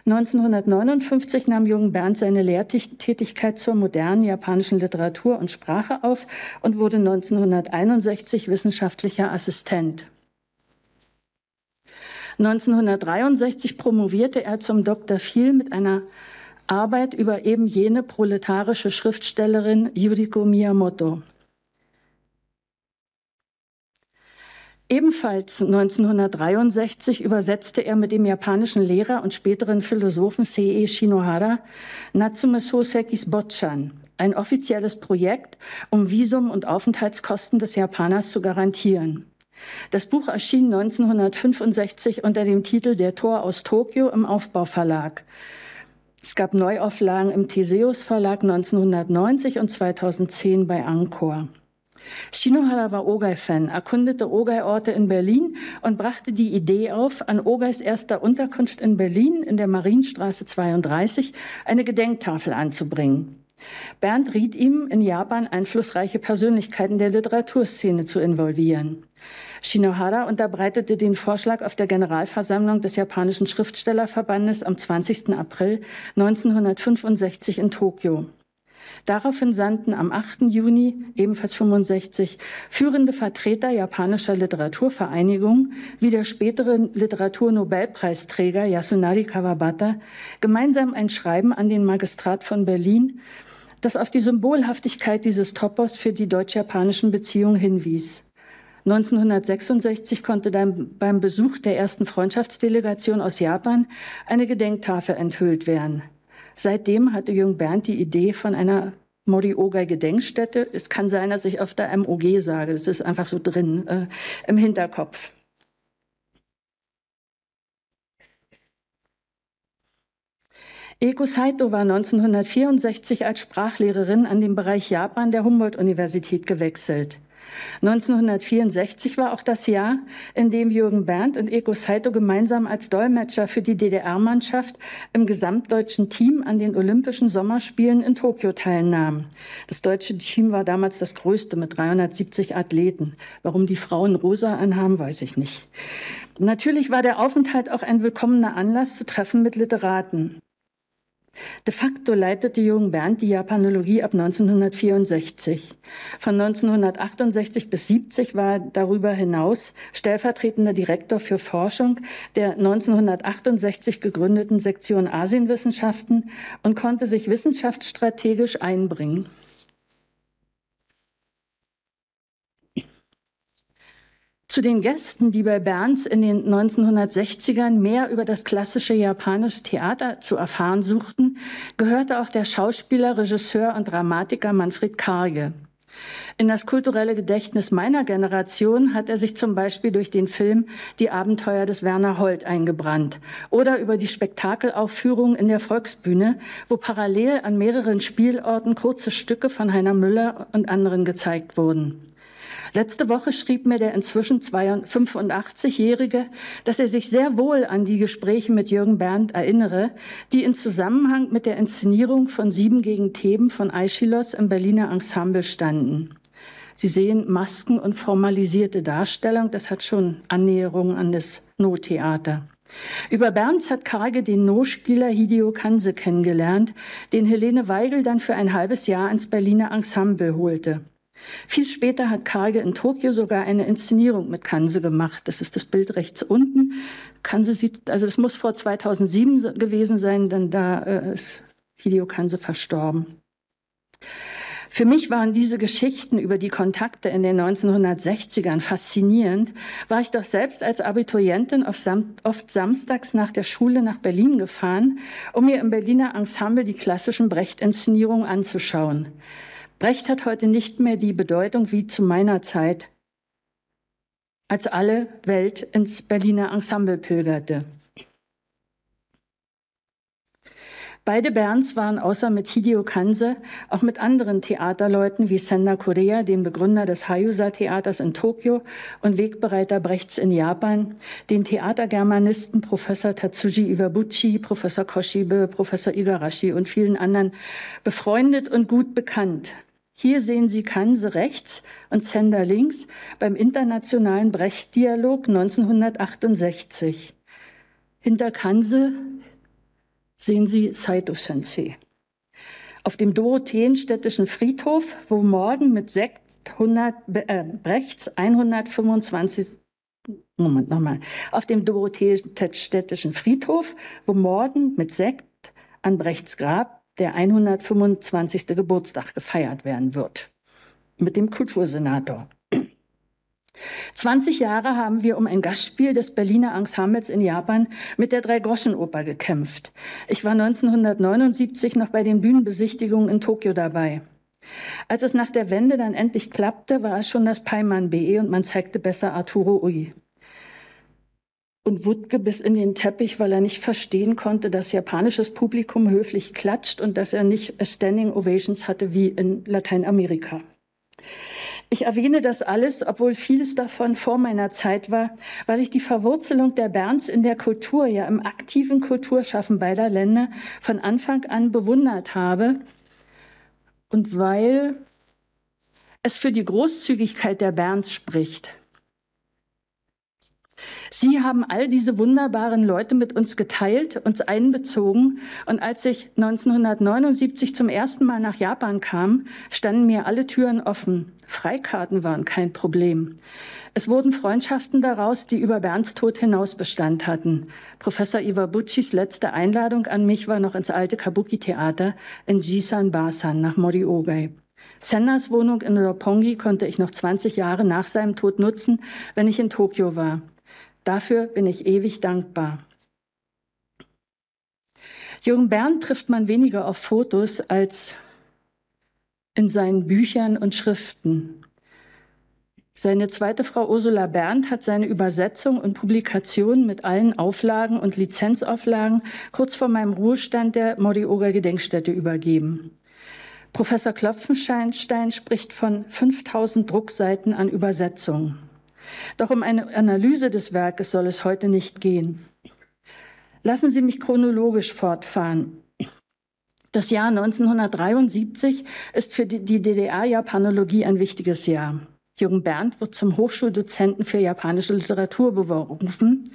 1959 nahm Jürgen Bernd seine Lehrtätigkeit zur modernen japanischen Literatur und Sprache auf und wurde 1961 wissenschaftlicher Assistent. 1963 promovierte er zum Dr. Viel mit einer Arbeit über eben jene proletarische Schriftstellerin Yuriko Miyamoto. Ebenfalls 1963 übersetzte er mit dem japanischen Lehrer und späteren Philosophen Sei Shinohara Natsume Sosekis Botchan, ein offizielles Projekt, um Visum und Aufenthaltskosten des Japaners zu garantieren. Das Buch erschien 1965 unter dem Titel Der Tor aus Tokio im Aufbauverlag. Es gab Neuauflagen im Theseus Verlag 1990 und 2010 bei Angkor. Shinohara war Ogai-Fan, erkundete Ogai-Orte in Berlin und brachte die Idee auf, an Ogais erster Unterkunft in Berlin in der Marienstraße 32 eine Gedenktafel anzubringen. Bernd riet ihm, in Japan einflussreiche Persönlichkeiten der Literaturszene zu involvieren. Shinohara unterbreitete den Vorschlag auf der Generalversammlung des japanischen Schriftstellerverbandes am 20. April 1965 in Tokio. Daraufhin sandten am 8. Juni, ebenfalls 65, führende Vertreter japanischer Literaturvereinigungen wie der spätere Literaturnobelpreisträger Yasunari Kawabata gemeinsam ein Schreiben an den Magistrat von Berlin, das auf die Symbolhaftigkeit dieses Topos für die deutsch-japanischen Beziehungen hinwies. 1966 konnte dann beim Besuch der ersten Freundschaftsdelegation aus Japan eine Gedenktafel enthüllt werden. Seitdem hatte Jung Bernd die Idee von einer Moriogai-Gedenkstätte. Es kann sein, dass ich öfter MOG sage. Das ist einfach so drin äh, im Hinterkopf. Eko Saito war 1964 als Sprachlehrerin an den Bereich Japan der Humboldt-Universität gewechselt. 1964 war auch das Jahr, in dem Jürgen Berndt und Eko Saito gemeinsam als Dolmetscher für die DDR-Mannschaft im gesamtdeutschen Team an den Olympischen Sommerspielen in Tokio teilnahmen. Das deutsche Team war damals das größte mit 370 Athleten. Warum die Frauen rosa anhaben, weiß ich nicht. Natürlich war der Aufenthalt auch ein willkommener Anlass zu Treffen mit Literaten. De facto leitete Jürgen Bernd die Japanologie ab 1964. Von 1968 bis 70 war er darüber hinaus stellvertretender Direktor für Forschung der 1968 gegründeten Sektion Asienwissenschaften und konnte sich wissenschaftsstrategisch einbringen. Zu den Gästen, die bei Berns in den 1960ern mehr über das klassische japanische Theater zu erfahren suchten, gehörte auch der Schauspieler, Regisseur und Dramatiker Manfred Karge. In das kulturelle Gedächtnis meiner Generation hat er sich zum Beispiel durch den Film Die Abenteuer des Werner Holt eingebrannt oder über die Spektakelaufführung in der Volksbühne, wo parallel an mehreren Spielorten kurze Stücke von Heiner Müller und anderen gezeigt wurden. Letzte Woche schrieb mir der inzwischen 85-Jährige, dass er sich sehr wohl an die Gespräche mit Jürgen Berndt erinnere, die in Zusammenhang mit der Inszenierung von Sieben gegen Theben von Aeschylus im Berliner Ensemble standen. Sie sehen Masken und formalisierte Darstellung, das hat schon Annäherungen an das No-Theater. Über Berns hat Karge den No-Spieler Hideo Kanse kennengelernt, den Helene Weigel dann für ein halbes Jahr ins Berliner Ensemble holte. Viel später hat Kage in Tokio sogar eine Inszenierung mit Kanse gemacht. Das ist das Bild rechts unten. Kanse sieht, also das muss vor 2007 gewesen sein, denn da äh, ist Hideo Kanse verstorben. Für mich waren diese Geschichten über die Kontakte in den 1960ern faszinierend, war ich doch selbst als Abiturientin oft samstags nach der Schule nach Berlin gefahren, um mir im Berliner Ensemble die klassischen Brecht-Inszenierungen anzuschauen. Brecht hat heute nicht mehr die Bedeutung wie zu meiner Zeit, als alle Welt ins Berliner Ensemble pilgerte. Beide Bernds waren außer mit Hideo Kanse auch mit anderen Theaterleuten wie Senda Korea, dem Begründer des Hayusa-Theaters in Tokio und Wegbereiter Brechts in Japan, den Theatergermanisten Professor Tatsuji Iwabuchi, Professor Koshibe, Professor Igarashi und vielen anderen befreundet und gut bekannt. Hier sehen Sie Kanse rechts und Zender links beim Internationalen Brecht-Dialog 1968. Hinter Kanse sehen Sie Saito Sensei. Auf dem Dorotheenstädtischen Friedhof, wo morgen mit 600, äh, Brechts 125 Moment nochmal. Auf dem Dorotheenstädtischen Friedhof, wo morgen mit Sekt an Brechts Grab der 125. Geburtstag gefeiert werden wird. Mit dem Kultursenator. 20 Jahre haben wir um ein Gastspiel des Berliner Ensembles in Japan mit der Drei-Groschen-Oper gekämpft. Ich war 1979 noch bei den Bühnenbesichtigungen in Tokio dabei. Als es nach der Wende dann endlich klappte, war es schon das Paiman BE und man zeigte besser Arturo Ui und Wutke bis in den Teppich, weil er nicht verstehen konnte, dass japanisches Publikum höflich klatscht und dass er nicht Standing Ovations hatte wie in Lateinamerika. Ich erwähne das alles, obwohl vieles davon vor meiner Zeit war, weil ich die Verwurzelung der Berns in der Kultur, ja im aktiven Kulturschaffen beider Länder, von Anfang an bewundert habe und weil es für die Großzügigkeit der Berns spricht. Sie haben all diese wunderbaren Leute mit uns geteilt, uns einbezogen. Und als ich 1979 zum ersten Mal nach Japan kam, standen mir alle Türen offen. Freikarten waren kein Problem. Es wurden Freundschaften daraus, die über Bernds Tod hinaus Bestand hatten. Professor Iwabuchis letzte Einladung an mich war noch ins alte Kabuki-Theater in Jisan-Basan nach Moriogai. Senders Wohnung in Roppongi konnte ich noch 20 Jahre nach seinem Tod nutzen, wenn ich in Tokio war. Dafür bin ich ewig dankbar. Jürgen Bern trifft man weniger auf Fotos als in seinen Büchern und Schriften. Seine zweite Frau Ursula Berndt hat seine Übersetzung und Publikationen mit allen Auflagen und Lizenzauflagen kurz vor meinem Ruhestand der Morioga Gedenkstätte übergeben. Professor Klopfenstein spricht von 5000 Druckseiten an Übersetzungen. Doch um eine Analyse des Werkes soll es heute nicht gehen. Lassen Sie mich chronologisch fortfahren. Das Jahr 1973 ist für die DDR-Japanologie ein wichtiges Jahr. Jürgen Berndt wird zum Hochschuldozenten für japanische Literatur berufen.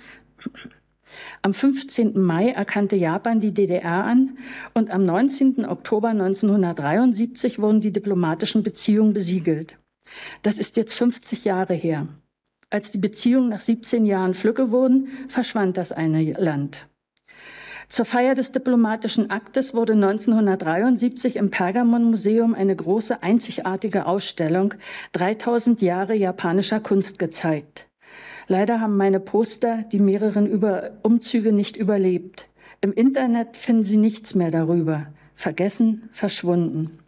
Am 15. Mai erkannte Japan die DDR an und am 19. Oktober 1973 wurden die diplomatischen Beziehungen besiegelt. Das ist jetzt 50 Jahre her. Als die Beziehungen nach 17 Jahren Flügge wurden, verschwand das eine Land. Zur Feier des diplomatischen Aktes wurde 1973 im Pergamon-Museum eine große einzigartige Ausstellung 3000 Jahre japanischer Kunst gezeigt. Leider haben meine Poster die mehreren Über Umzüge nicht überlebt. Im Internet finden Sie nichts mehr darüber. Vergessen, verschwunden.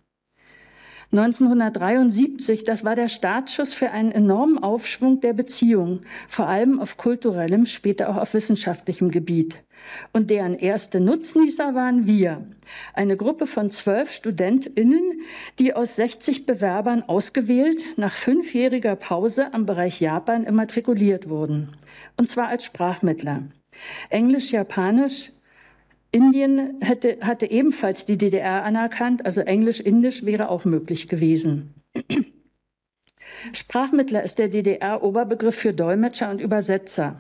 1973, das war der Startschuss für einen enormen Aufschwung der Beziehungen, vor allem auf kulturellem, später auch auf wissenschaftlichem Gebiet. Und deren erste Nutznießer waren wir, eine Gruppe von zwölf Studentinnen, die aus 60 Bewerbern ausgewählt nach fünfjähriger Pause am Bereich Japan immatrikuliert wurden, und zwar als Sprachmittler. Englisch, Japanisch, Indien hätte, hatte ebenfalls die DDR anerkannt, also Englisch-Indisch wäre auch möglich gewesen. Sprachmittler ist der DDR Oberbegriff für Dolmetscher und Übersetzer.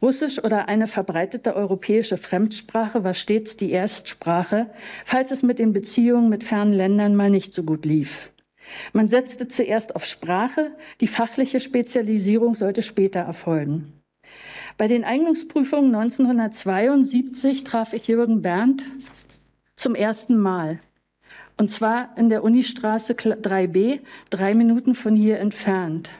Russisch oder eine verbreitete europäische Fremdsprache war stets die Erstsprache, falls es mit den Beziehungen mit fernen Ländern mal nicht so gut lief. Man setzte zuerst auf Sprache, die fachliche Spezialisierung sollte später erfolgen. Bei den Eignungsprüfungen 1972 traf ich Jürgen Berndt zum ersten Mal. Und zwar in der Unistraße 3b, drei Minuten von hier entfernt.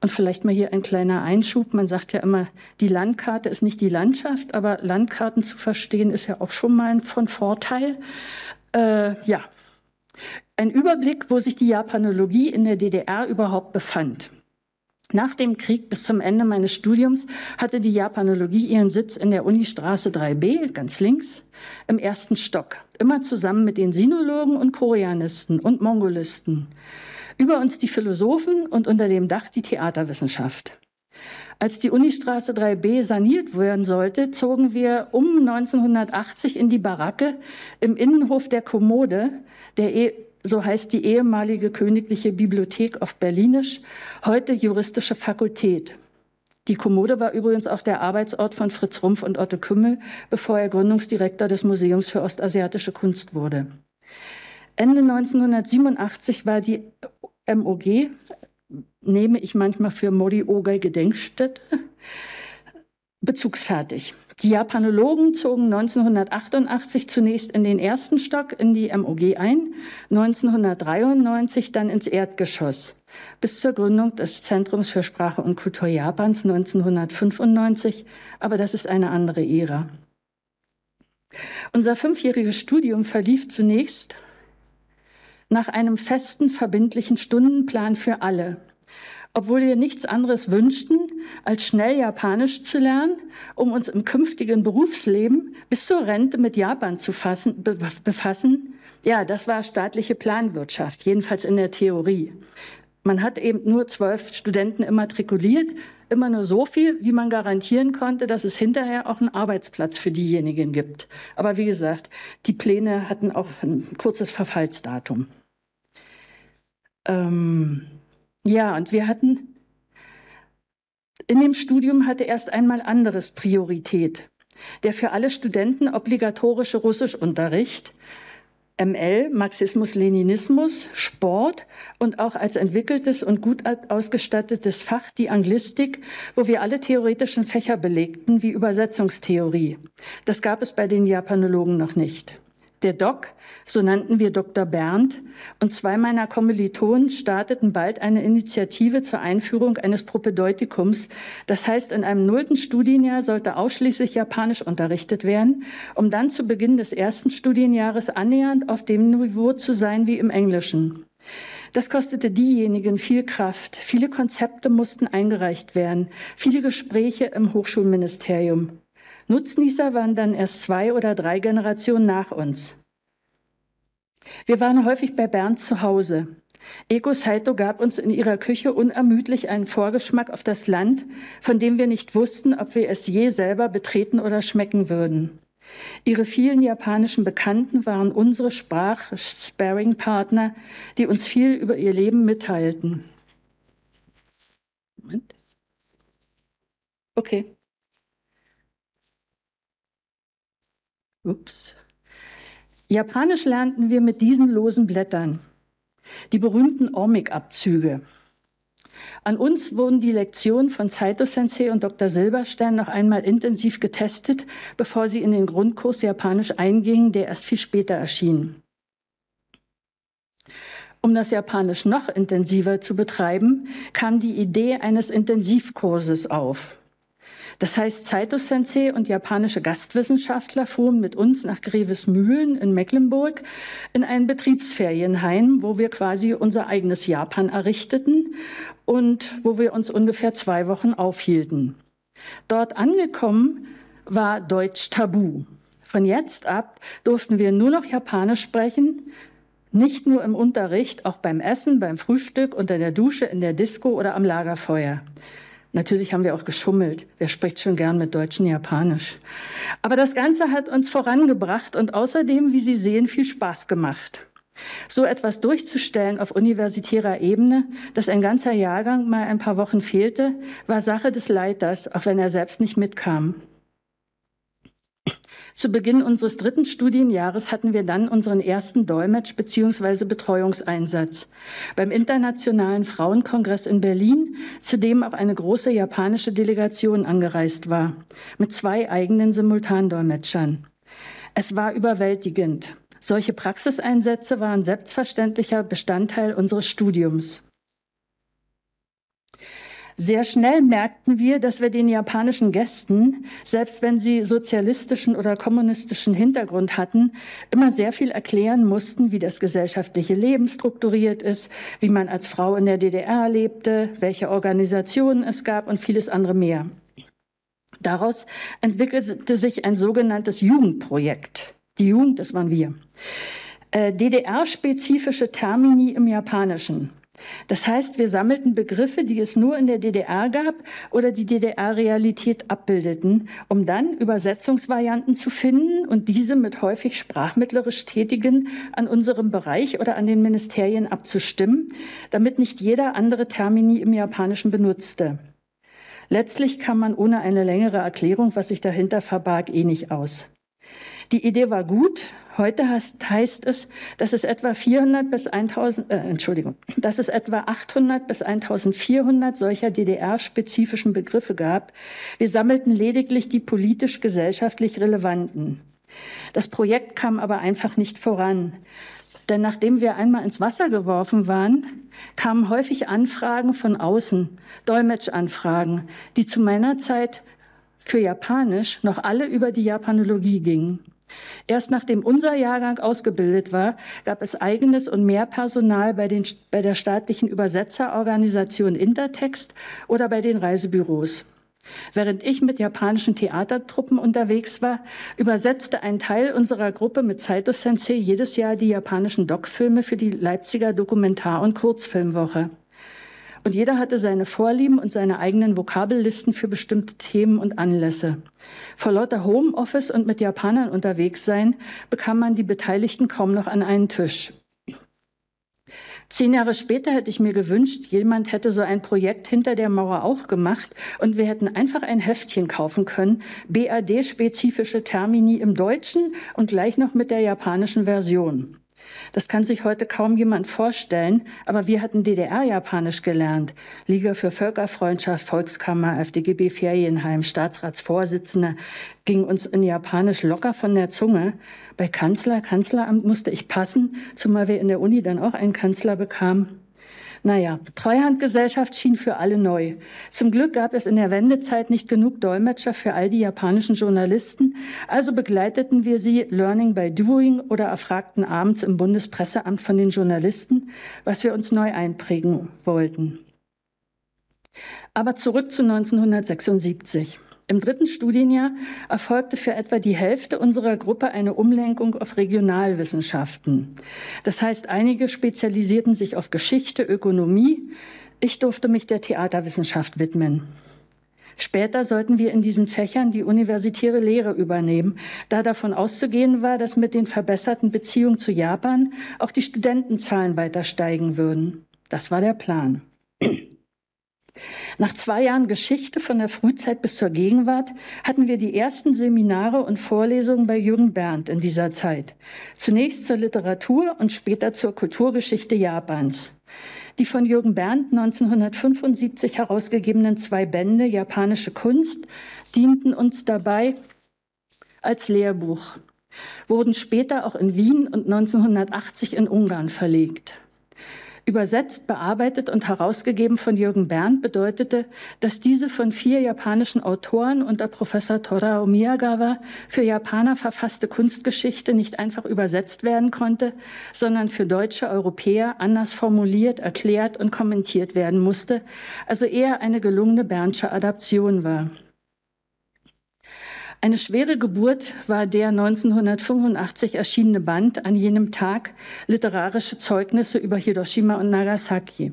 Und vielleicht mal hier ein kleiner Einschub. Man sagt ja immer, die Landkarte ist nicht die Landschaft, aber Landkarten zu verstehen ist ja auch schon mal von Vorteil. Äh, ja, ein Überblick, wo sich die Japanologie in der DDR überhaupt befand. Nach dem Krieg bis zum Ende meines Studiums hatte die Japanologie ihren Sitz in der Unistraße 3b, ganz links, im ersten Stock, immer zusammen mit den Sinologen und Koreanisten und Mongolisten. Über uns die Philosophen und unter dem Dach die Theaterwissenschaft. Als die Unistraße 3b saniert werden sollte, zogen wir um 1980 in die Baracke im Innenhof der Kommode, der e- so heißt die ehemalige Königliche Bibliothek auf Berlinisch, heute Juristische Fakultät. Die Kommode war übrigens auch der Arbeitsort von Fritz Rumpf und Otto Kümmel, bevor er Gründungsdirektor des Museums für ostasiatische Kunst wurde. Ende 1987 war die MOG, nehme ich manchmal für Mori Ogai Gedenkstätte, bezugsfertig. Die Japanologen zogen 1988 zunächst in den ersten Stock in die MOG ein, 1993 dann ins Erdgeschoss. Bis zur Gründung des Zentrums für Sprache und Kultur Japans 1995, aber das ist eine andere Ära. Unser fünfjähriges Studium verlief zunächst nach einem festen, verbindlichen Stundenplan für alle, obwohl wir nichts anderes wünschten, als schnell Japanisch zu lernen, um uns im künftigen Berufsleben bis zur Rente mit Japan zu fassen, be befassen. Ja, das war staatliche Planwirtschaft, jedenfalls in der Theorie. Man hat eben nur zwölf Studenten immatrikuliert, immer nur so viel, wie man garantieren konnte, dass es hinterher auch einen Arbeitsplatz für diejenigen gibt. Aber wie gesagt, die Pläne hatten auch ein kurzes Verfallsdatum. Ähm ja, und wir hatten, in dem Studium hatte erst einmal anderes Priorität. Der für alle Studenten obligatorische Russischunterricht, ML, Marxismus, Leninismus, Sport und auch als entwickeltes und gut ausgestattetes Fach die Anglistik, wo wir alle theoretischen Fächer belegten, wie Übersetzungstheorie. Das gab es bei den Japanologen noch nicht. Der Doc, so nannten wir Dr. Bernd, und zwei meiner Kommilitonen starteten bald eine Initiative zur Einführung eines Propedeutikums. Das heißt, in einem nullten Studienjahr sollte ausschließlich Japanisch unterrichtet werden, um dann zu Beginn des ersten Studienjahres annähernd auf dem Niveau zu sein wie im Englischen. Das kostete diejenigen viel Kraft. Viele Konzepte mussten eingereicht werden, viele Gespräche im Hochschulministerium. Nutznießer waren dann erst zwei oder drei Generationen nach uns. Wir waren häufig bei Bernd zu Hause. Eko Saito gab uns in ihrer Küche unermüdlich einen Vorgeschmack auf das Land, von dem wir nicht wussten, ob wir es je selber betreten oder schmecken würden. Ihre vielen japanischen Bekannten waren unsere sprach sparing partner die uns viel über ihr Leben mitteilten. Moment. Okay. Ups. Japanisch lernten wir mit diesen losen Blättern, die berühmten Ormik-Abzüge. An uns wurden die Lektionen von Saito Sensei und Dr. Silberstein noch einmal intensiv getestet, bevor sie in den Grundkurs Japanisch eingingen, der erst viel später erschien. Um das Japanisch noch intensiver zu betreiben, kam die Idee eines Intensivkurses auf. Das heißt, Saito-Sensei und japanische Gastwissenschaftler fuhren mit uns nach Grevesmühlen in Mecklenburg in ein Betriebsferienheim, wo wir quasi unser eigenes Japan errichteten und wo wir uns ungefähr zwei Wochen aufhielten. Dort angekommen war Deutsch tabu. Von jetzt ab durften wir nur noch Japanisch sprechen, nicht nur im Unterricht, auch beim Essen, beim Frühstück, unter der Dusche, in der Disco oder am Lagerfeuer. Natürlich haben wir auch geschummelt. Wer spricht schon gern mit Deutschen Japanisch? Aber das Ganze hat uns vorangebracht und außerdem, wie Sie sehen, viel Spaß gemacht. So etwas durchzustellen auf universitärer Ebene, dass ein ganzer Jahrgang mal ein paar Wochen fehlte, war Sache des Leiters, auch wenn er selbst nicht mitkam. Zu Beginn unseres dritten Studienjahres hatten wir dann unseren ersten Dolmetsch- bzw. Betreuungseinsatz beim Internationalen Frauenkongress in Berlin, zu dem auch eine große japanische Delegation angereist war, mit zwei eigenen Simultandolmetschern. Es war überwältigend. Solche Praxiseinsätze waren selbstverständlicher Bestandteil unseres Studiums. Sehr schnell merkten wir, dass wir den japanischen Gästen, selbst wenn sie sozialistischen oder kommunistischen Hintergrund hatten, immer sehr viel erklären mussten, wie das gesellschaftliche Leben strukturiert ist, wie man als Frau in der DDR lebte, welche Organisationen es gab und vieles andere mehr. Daraus entwickelte sich ein sogenanntes Jugendprojekt. Die Jugend, das waren wir. Äh, DDR-spezifische Termini im Japanischen. Das heißt, wir sammelten Begriffe, die es nur in der DDR gab oder die DDR-Realität abbildeten, um dann Übersetzungsvarianten zu finden und diese mit häufig sprachmittlerisch Tätigen an unserem Bereich oder an den Ministerien abzustimmen, damit nicht jeder andere Termini im Japanischen benutzte. Letztlich kam man ohne eine längere Erklärung, was sich dahinter verbarg, eh nicht aus. Die Idee war gut, Heute heißt, heißt es, dass es etwa 400 bis 1000, äh, Entschuldigung, dass es etwa 800 bis 1400 solcher DDR-spezifischen Begriffe gab. Wir sammelten lediglich die politisch-gesellschaftlich relevanten. Das Projekt kam aber einfach nicht voran. Denn nachdem wir einmal ins Wasser geworfen waren, kamen häufig Anfragen von außen, Dolmetschanfragen, die zu meiner Zeit für Japanisch noch alle über die Japanologie gingen. Erst nachdem unser Jahrgang ausgebildet war, gab es eigenes und mehr Personal bei, den, bei der staatlichen Übersetzerorganisation Intertext oder bei den Reisebüros. Während ich mit japanischen Theatertruppen unterwegs war, übersetzte ein Teil unserer Gruppe mit Saito Sensei jedes Jahr die japanischen Doc-Filme für die Leipziger Dokumentar- und Kurzfilmwoche. Und jeder hatte seine Vorlieben und seine eigenen Vokabellisten für bestimmte Themen und Anlässe. Vor lauter Homeoffice und mit Japanern unterwegs sein, bekam man die Beteiligten kaum noch an einen Tisch. Zehn Jahre später hätte ich mir gewünscht, jemand hätte so ein Projekt hinter der Mauer auch gemacht und wir hätten einfach ein Heftchen kaufen können, BAD-spezifische Termini im Deutschen und gleich noch mit der japanischen Version. Das kann sich heute kaum jemand vorstellen, aber wir hatten DDR-Japanisch gelernt. Liga für Völkerfreundschaft, Volkskammer, FDGB Ferienheim, Staatsratsvorsitzender, ging uns in Japanisch locker von der Zunge. Bei Kanzler, Kanzleramt musste ich passen, zumal wir in der Uni dann auch einen Kanzler bekamen. Naja, Treuhandgesellschaft schien für alle neu. Zum Glück gab es in der Wendezeit nicht genug Dolmetscher für all die japanischen Journalisten, also begleiteten wir sie Learning by Doing oder erfragten abends im Bundespresseamt von den Journalisten, was wir uns neu einprägen wollten. Aber zurück zu 1976. Im dritten Studienjahr erfolgte für etwa die Hälfte unserer Gruppe eine Umlenkung auf Regionalwissenschaften. Das heißt, einige spezialisierten sich auf Geschichte, Ökonomie. Ich durfte mich der Theaterwissenschaft widmen. Später sollten wir in diesen Fächern die universitäre Lehre übernehmen, da davon auszugehen war, dass mit den verbesserten Beziehungen zu Japan auch die Studentenzahlen weiter steigen würden. Das war der Plan. Nach zwei Jahren Geschichte von der Frühzeit bis zur Gegenwart hatten wir die ersten Seminare und Vorlesungen bei Jürgen Berndt in dieser Zeit. Zunächst zur Literatur und später zur Kulturgeschichte Japans. Die von Jürgen Berndt 1975 herausgegebenen zwei Bände Japanische Kunst dienten uns dabei als Lehrbuch, wurden später auch in Wien und 1980 in Ungarn verlegt übersetzt, bearbeitet und herausgegeben von Jürgen Bernd, bedeutete, dass diese von vier japanischen Autoren unter Professor Torao Miyagawa für Japaner verfasste Kunstgeschichte nicht einfach übersetzt werden konnte, sondern für deutsche Europäer anders formuliert, erklärt und kommentiert werden musste, also eher eine gelungene Berndtsche Adaption war. Eine schwere Geburt war der 1985 erschienene Band an jenem Tag Literarische Zeugnisse über Hiroshima und Nagasaki.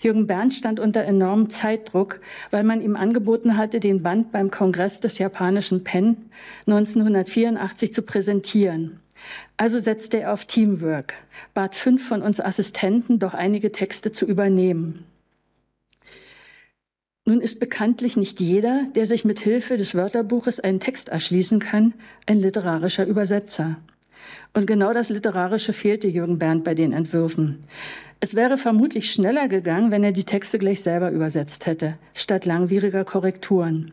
Jürgen Bernd stand unter enormem Zeitdruck, weil man ihm angeboten hatte, den Band beim Kongress des japanischen PEN 1984 zu präsentieren. Also setzte er auf Teamwork, bat fünf von uns Assistenten, doch einige Texte zu übernehmen. Nun ist bekanntlich nicht jeder, der sich mit Hilfe des Wörterbuches einen Text erschließen kann, ein literarischer Übersetzer. Und genau das Literarische fehlte Jürgen Bernd bei den Entwürfen. Es wäre vermutlich schneller gegangen, wenn er die Texte gleich selber übersetzt hätte, statt langwieriger Korrekturen.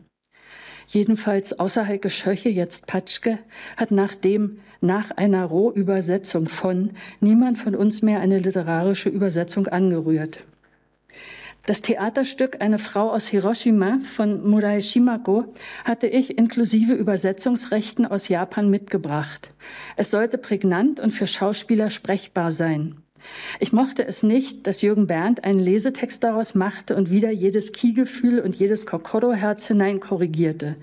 Jedenfalls außer Heike Schöche, jetzt Patschke, hat nachdem nach einer Rohübersetzung von niemand von uns mehr eine literarische Übersetzung angerührt. Das Theaterstück Eine Frau aus Hiroshima von Murai Shimako hatte ich inklusive Übersetzungsrechten aus Japan mitgebracht. Es sollte prägnant und für Schauspieler sprechbar sein. Ich mochte es nicht, dass Jürgen Berndt einen Lesetext daraus machte und wieder jedes Kiegefühl und jedes Kokoro-Herz hineinkorrigierte.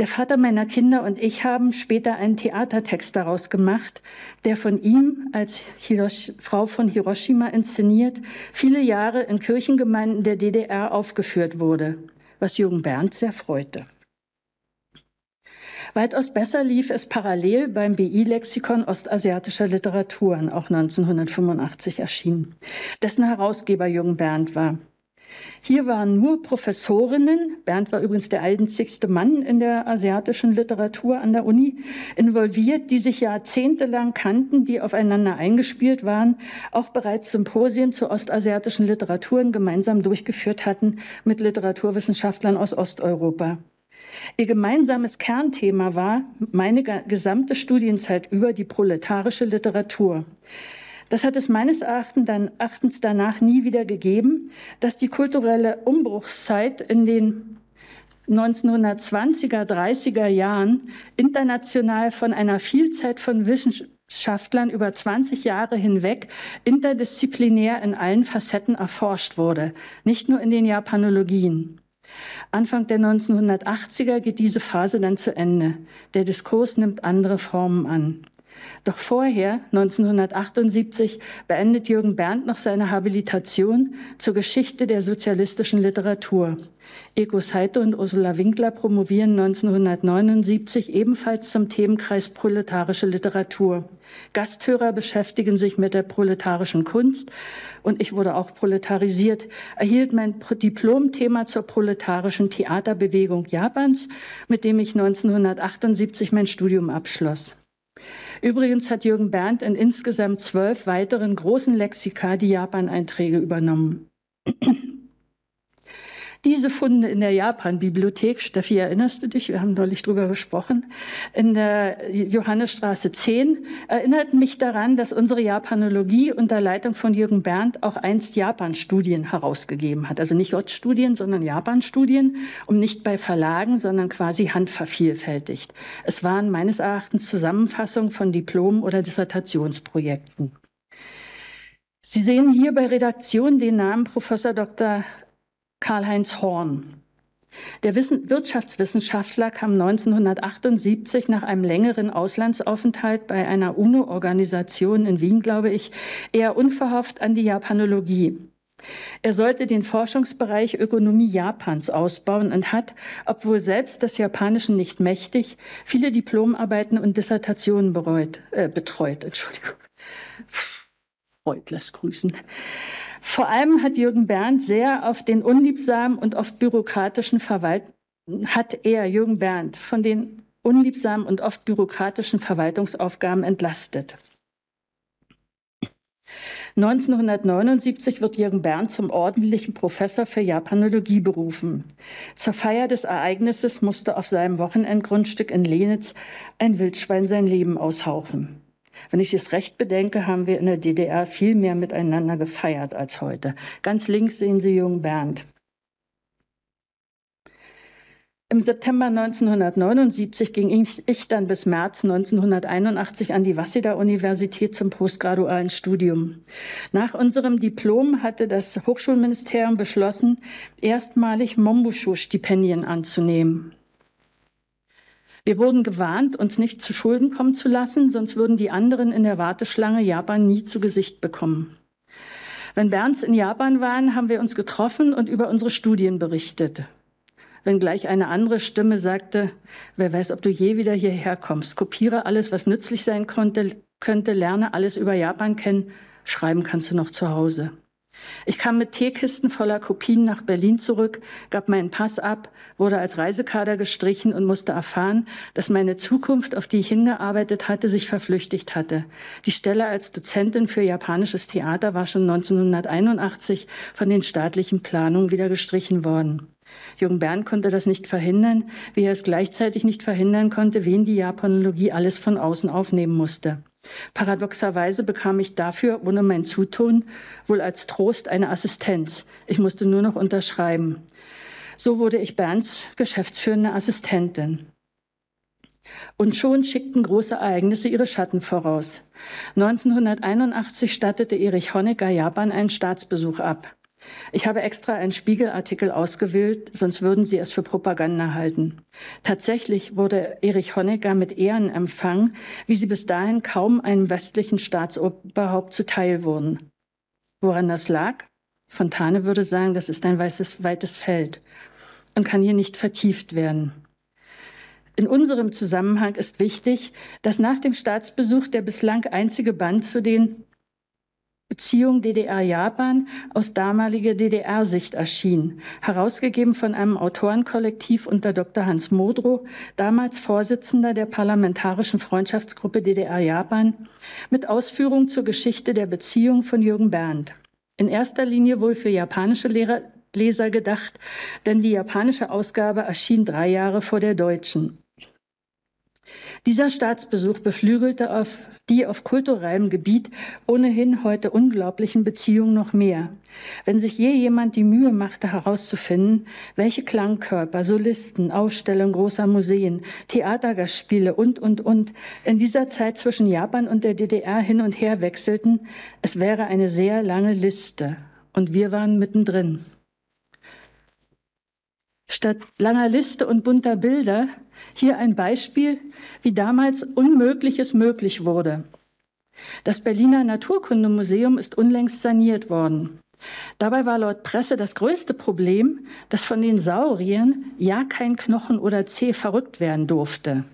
Der Vater meiner Kinder und ich haben später einen Theatertext daraus gemacht, der von ihm als Hirosh Frau von Hiroshima inszeniert, viele Jahre in Kirchengemeinden der DDR aufgeführt wurde, was Jürgen Berndt sehr freute. Weitaus besser lief es parallel beim BI-Lexikon ostasiatischer Literaturen, auch 1985 erschienen, dessen Herausgeber Jürgen Berndt war. Hier waren nur Professorinnen, Bernd war übrigens der einzigste Mann in der asiatischen Literatur an der Uni, involviert, die sich jahrzehntelang kannten, die aufeinander eingespielt waren, auch bereits Symposien zu ostasiatischen Literaturen gemeinsam durchgeführt hatten mit Literaturwissenschaftlern aus Osteuropa. Ihr gemeinsames Kernthema war meine gesamte Studienzeit über die proletarische Literatur. Das hat es meines Erachtens danach nie wieder gegeben, dass die kulturelle Umbruchszeit in den 1920er, 30er Jahren international von einer Vielzahl von Wissenschaftlern über 20 Jahre hinweg interdisziplinär in allen Facetten erforscht wurde, nicht nur in den Japanologien. Anfang der 1980er geht diese Phase dann zu Ende. Der Diskurs nimmt andere Formen an. Doch vorher, 1978, beendet Jürgen Berndt noch seine Habilitation zur Geschichte der sozialistischen Literatur. Eko Seite und Ursula Winkler promovieren 1979 ebenfalls zum Themenkreis proletarische Literatur. Gasthörer beschäftigen sich mit der proletarischen Kunst und ich wurde auch proletarisiert, erhielt mein Diplomthema zur proletarischen Theaterbewegung Japans, mit dem ich 1978 mein Studium abschloss. Übrigens hat Jürgen Berndt in insgesamt zwölf weiteren großen Lexika die Japan-Einträge übernommen. Diese Funde in der Japan-Bibliothek, Steffi, erinnerst du dich? Wir haben neulich drüber gesprochen. In der Johannesstraße 10 erinnerten mich daran, dass unsere Japanologie unter Leitung von Jürgen Berndt auch einst Japan-Studien herausgegeben hat. Also nicht J-Studien, sondern Japan-Studien und nicht bei Verlagen, sondern quasi handvervielfältigt. Es waren meines Erachtens Zusammenfassungen von Diplomen oder Dissertationsprojekten. Sie sehen hier bei Redaktion den Namen Professor Dr. Karl-Heinz Horn. Der Wirtschaftswissenschaftler kam 1978 nach einem längeren Auslandsaufenthalt bei einer UNO-Organisation in Wien, glaube ich, eher unverhofft an die Japanologie. Er sollte den Forschungsbereich Ökonomie Japans ausbauen und hat, obwohl selbst das Japanische nicht mächtig, viele Diplomarbeiten und Dissertationen bereut, äh, betreut. Entschuldigung. Freut, lass grüßen. Vor allem hat Jürgen Bernd sehr auf den unliebsamen und oft bürokratischen Verwalt hat er, Jürgen Bernd, von den unliebsamen und oft bürokratischen Verwaltungsaufgaben entlastet. 1979 wird Jürgen Bernd zum ordentlichen Professor für Japanologie berufen. Zur Feier des Ereignisses musste auf seinem Wochenendgrundstück in Lenitz ein Wildschwein sein Leben aushauchen. Wenn ich es recht bedenke, haben wir in der DDR viel mehr miteinander gefeiert als heute. Ganz links sehen Sie Jung Bernd. Im September 1979 ging ich dann bis März 1981 an die Waseda Universität zum postgradualen Studium. Nach unserem Diplom hatte das Hochschulministerium beschlossen, erstmalig Mombushu-Stipendien anzunehmen. Wir wurden gewarnt, uns nicht zu Schulden kommen zu lassen, sonst würden die anderen in der Warteschlange Japan nie zu Gesicht bekommen. Wenn Berns in Japan waren, haben wir uns getroffen und über unsere Studien berichtet. Wenngleich eine andere Stimme sagte, wer weiß, ob du je wieder hierher kommst, kopiere alles, was nützlich sein konnte, könnte, lerne alles über Japan kennen, schreiben kannst du noch zu Hause. Ich kam mit Teekisten voller Kopien nach Berlin zurück, gab meinen Pass ab, wurde als Reisekader gestrichen und musste erfahren, dass meine Zukunft, auf die ich hingearbeitet hatte, sich verflüchtigt hatte. Die Stelle als Dozentin für japanisches Theater war schon 1981 von den staatlichen Planungen wieder gestrichen worden. Jürgen Bern konnte das nicht verhindern, wie er es gleichzeitig nicht verhindern konnte, wen die Japanologie alles von außen aufnehmen musste. Paradoxerweise bekam ich dafür ohne mein Zutun wohl als Trost eine Assistenz. Ich musste nur noch unterschreiben. So wurde ich Bernds geschäftsführende Assistentin. Und schon schickten große Ereignisse ihre Schatten voraus. 1981 stattete Erich Honecker Japan einen Staatsbesuch ab. Ich habe extra einen Spiegelartikel ausgewählt, sonst würden Sie es für Propaganda halten. Tatsächlich wurde Erich Honecker mit Ehren empfangen, wie sie bis dahin kaum einem westlichen Staatsoberhaupt zuteil wurden. Woran das lag? Fontane würde sagen, das ist ein weißes, weites Feld und kann hier nicht vertieft werden. In unserem Zusammenhang ist wichtig, dass nach dem Staatsbesuch der bislang einzige Band zu den Beziehung DDR-Japan aus damaliger DDR-Sicht erschien, herausgegeben von einem Autorenkollektiv unter Dr. Hans Modrow, damals Vorsitzender der Parlamentarischen Freundschaftsgruppe DDR-Japan, mit Ausführungen zur Geschichte der Beziehung von Jürgen Berndt. In erster Linie wohl für japanische Lehrer, Leser gedacht, denn die japanische Ausgabe erschien drei Jahre vor der deutschen. Dieser Staatsbesuch beflügelte auf die auf kulturellem Gebiet ohnehin heute unglaublichen Beziehungen noch mehr. Wenn sich je jemand die Mühe machte herauszufinden, welche Klangkörper, Solisten, Ausstellungen großer Museen, Theatergastspiele und, und, und in dieser Zeit zwischen Japan und der DDR hin und her wechselten, es wäre eine sehr lange Liste. Und wir waren mittendrin. Statt langer Liste und bunter Bilder hier ein Beispiel, wie damals Unmögliches möglich wurde. Das Berliner Naturkundemuseum ist unlängst saniert worden. Dabei war laut Presse das größte Problem, dass von den Sauriern ja kein Knochen oder Zeh verrückt werden durfte.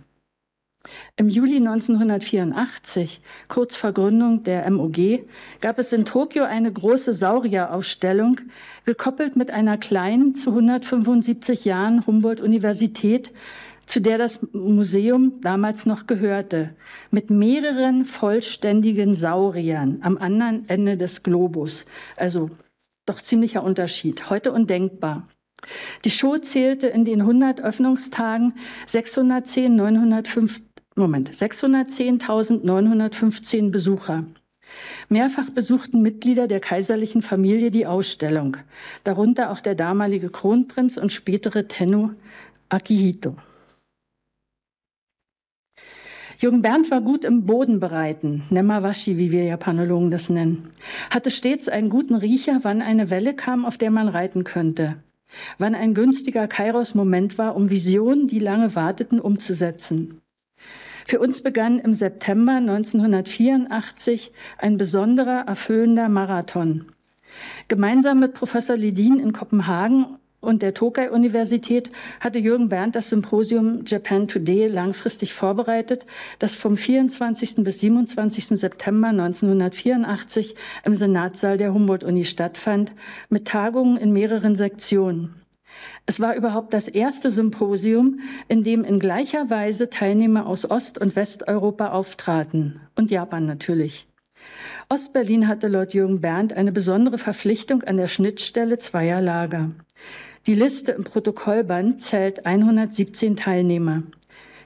Im Juli 1984, kurz vor Gründung der MOG, gab es in Tokio eine große Saurierausstellung, gekoppelt mit einer kleinen, zu 175 Jahren Humboldt-Universität, zu der das Museum damals noch gehörte, mit mehreren vollständigen Sauriern am anderen Ende des Globus. Also doch ziemlicher Unterschied, heute undenkbar. Die Show zählte in den 100 Öffnungstagen 610, Moment, 610.915 Besucher. Mehrfach besuchten Mitglieder der kaiserlichen Familie die Ausstellung, darunter auch der damalige Kronprinz und spätere Tenno Akihito. Jürgen Berndt war gut im Boden bereiten, Nemawashi, wie wir Japanologen das nennen, hatte stets einen guten Riecher, wann eine Welle kam, auf der man reiten könnte, wann ein günstiger Kairos-Moment war, um Visionen, die lange warteten, umzusetzen. Für uns begann im September 1984 ein besonderer, erfüllender Marathon. Gemeinsam mit Professor Ledin in Kopenhagen und der Tokai-Universität hatte Jürgen Bernd das Symposium Japan Today langfristig vorbereitet, das vom 24. bis 27. September 1984 im Senatssaal der Humboldt-Uni stattfand, mit Tagungen in mehreren Sektionen. Es war überhaupt das erste Symposium, in dem in gleicher Weise Teilnehmer aus Ost- und Westeuropa auftraten und Japan natürlich. Ostberlin hatte laut Jürgen Bernd eine besondere Verpflichtung an der Schnittstelle zweier Lager. Die Liste im Protokollband zählt 117 Teilnehmer.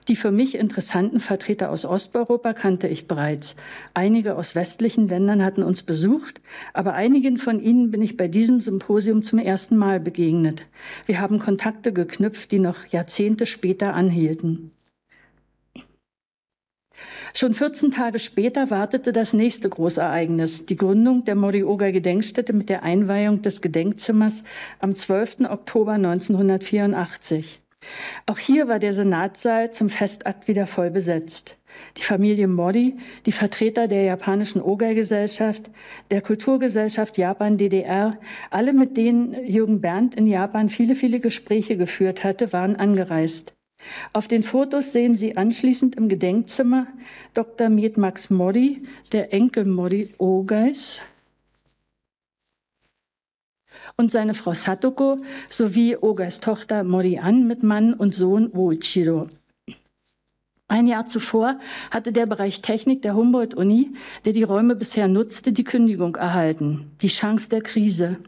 Die für mich interessanten Vertreter aus Osteuropa kannte ich bereits. Einige aus westlichen Ländern hatten uns besucht, aber einigen von ihnen bin ich bei diesem Symposium zum ersten Mal begegnet. Wir haben Kontakte geknüpft, die noch Jahrzehnte später anhielten. Schon 14 Tage später wartete das nächste Großereignis, die Gründung der Morioka-Gedenkstätte mit der Einweihung des Gedenkzimmers am 12. Oktober 1984. Auch hier war der Senatssaal zum Festakt wieder voll besetzt. Die Familie Mori, die Vertreter der japanischen Ogai-Gesellschaft, der Kulturgesellschaft Japan DDR, alle mit denen Jürgen Berndt in Japan viele, viele Gespräche geführt hatte, waren angereist. Auf den Fotos sehen Sie anschließend im Gedenkzimmer Dr. Med Max Mori, der Enkel Mori Ogeis, und seine Frau Satoko sowie Ogeis Tochter Mori An mit Mann und Sohn Oichiro. Ein Jahr zuvor hatte der Bereich Technik der Humboldt-Uni, der die Räume bisher nutzte, die Kündigung erhalten. Die Chance der Krise.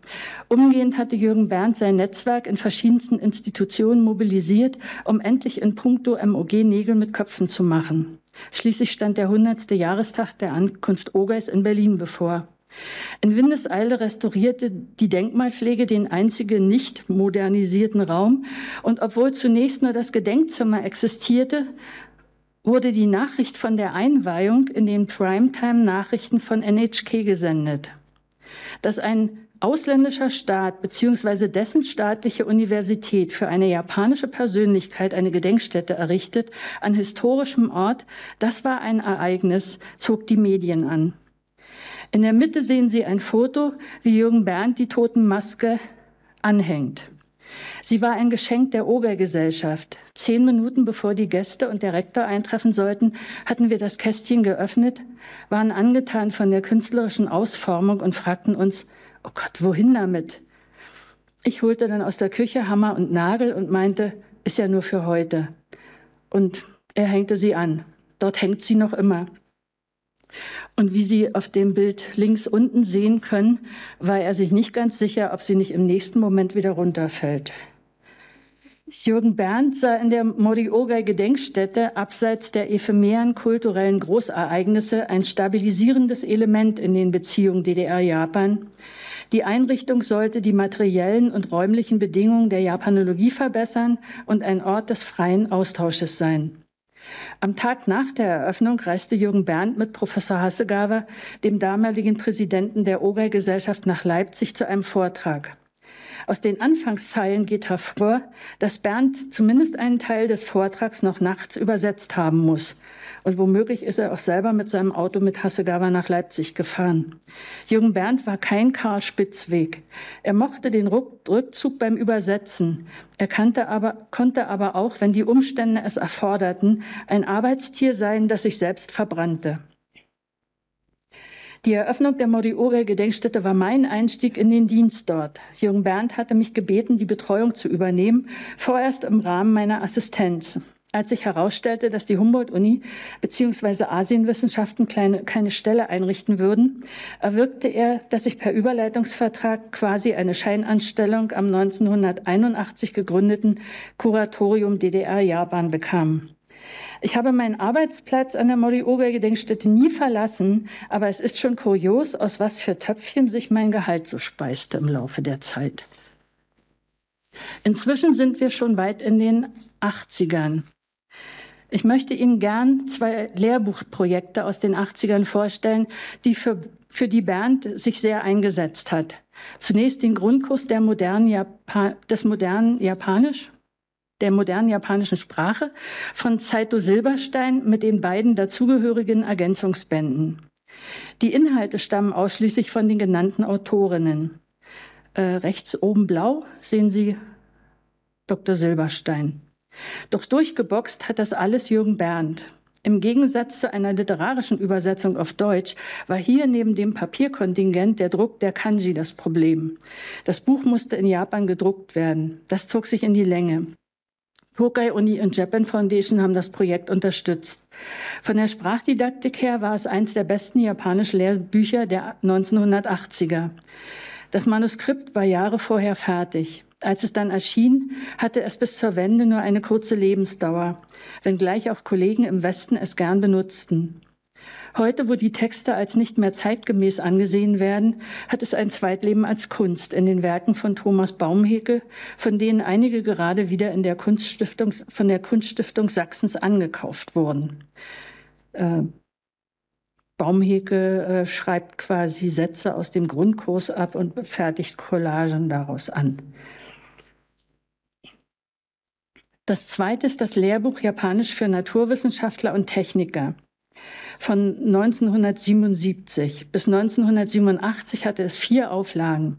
Umgehend hatte Jürgen Berndt sein Netzwerk in verschiedensten Institutionen mobilisiert, um endlich in puncto MOG Nägel mit Köpfen zu machen. Schließlich stand der 100. Jahrestag der Ankunft Ogeis in Berlin bevor. In Windeseile restaurierte die Denkmalpflege den einzigen nicht modernisierten Raum und obwohl zunächst nur das Gedenkzimmer existierte, wurde die Nachricht von der Einweihung in den Primetime-Nachrichten von NHK gesendet. Dass ein ausländischer Staat bzw. dessen staatliche Universität für eine japanische Persönlichkeit eine Gedenkstätte errichtet, an historischem Ort, das war ein Ereignis, zog die Medien an. In der Mitte sehen Sie ein Foto, wie Jürgen Berndt die Totenmaske anhängt. Sie war ein Geschenk der Obergesellschaft. Zehn Minuten bevor die Gäste und der Rektor eintreffen sollten, hatten wir das Kästchen geöffnet, waren angetan von der künstlerischen Ausformung und fragten uns, oh Gott, wohin damit? Ich holte dann aus der Küche Hammer und Nagel und meinte, ist ja nur für heute. Und er hängte sie an. Dort hängt sie noch immer. Und wie Sie auf dem Bild links unten sehen können, war er sich nicht ganz sicher, ob sie nicht im nächsten Moment wieder runterfällt. Jürgen Berndt sah in der Moriogai gedenkstätte abseits der ephemeren kulturellen Großereignisse ein stabilisierendes Element in den Beziehungen DDR-Japan. Die Einrichtung sollte die materiellen und räumlichen Bedingungen der Japanologie verbessern und ein Ort des freien Austausches sein. Am Tag nach der Eröffnung reiste Jürgen Berndt mit Professor Hassegaber, dem damaligen Präsidenten der Oger-Gesellschaft, nach Leipzig zu einem Vortrag. Aus den Anfangszeilen geht hervor, dass Berndt zumindest einen Teil des Vortrags noch nachts übersetzt haben muss. Und womöglich ist er auch selber mit seinem Auto mit Hassegawa nach Leipzig gefahren. Jürgen Bernd war kein Karl Spitzweg. Er mochte den Rückzug beim Übersetzen. Er kannte aber, konnte aber auch, wenn die Umstände es erforderten, ein Arbeitstier sein, das sich selbst verbrannte. Die Eröffnung der Moriore-Gedenkstätte war mein Einstieg in den Dienst dort. Jürgen Bernd hatte mich gebeten, die Betreuung zu übernehmen, vorerst im Rahmen meiner Assistenz als sich herausstellte, dass die Humboldt-Uni bzw. Asienwissenschaften kleine, keine Stelle einrichten würden, erwirkte er, dass sich per Überleitungsvertrag quasi eine Scheinanstellung am 1981 gegründeten Kuratorium DDR-Japan bekam. Ich habe meinen Arbeitsplatz an der Morioga-Gedenkstätte nie verlassen, aber es ist schon kurios, aus was für Töpfchen sich mein Gehalt so speiste im Laufe der Zeit. Inzwischen sind wir schon weit in den 80ern. Ich möchte Ihnen gern zwei Lehrbuchprojekte aus den 80ern vorstellen, die für, für die Bernd sich sehr eingesetzt hat. Zunächst den Grundkurs der modernen Japan des modernen Japanisch der modernen japanischen Sprache von Saito Silberstein mit den beiden dazugehörigen Ergänzungsbänden. Die Inhalte stammen ausschließlich von den genannten Autorinnen. Äh, rechts oben blau sehen Sie Dr. Silberstein. Doch durchgeboxt hat das alles Jürgen Berndt. Im Gegensatz zu einer literarischen Übersetzung auf Deutsch war hier neben dem Papierkontingent der Druck der Kanji das Problem. Das Buch musste in Japan gedruckt werden. Das zog sich in die Länge. Tokai Uni und Japan Foundation haben das Projekt unterstützt. Von der Sprachdidaktik her war es eins der besten japanischen Lehrbücher der 1980er. Das Manuskript war Jahre vorher fertig. Als es dann erschien, hatte es bis zur Wende nur eine kurze Lebensdauer, wenngleich auch Kollegen im Westen es gern benutzten. Heute, wo die Texte als nicht mehr zeitgemäß angesehen werden, hat es ein Zweitleben als Kunst in den Werken von Thomas Baumheke, von denen einige gerade wieder in der Kunststiftung, von der Kunststiftung Sachsens angekauft wurden. Äh, Baumheke äh, schreibt quasi Sätze aus dem Grundkurs ab und fertigt Collagen daraus an. Das zweite ist das Lehrbuch Japanisch für Naturwissenschaftler und Techniker. Von 1977 bis 1987 hatte es vier Auflagen.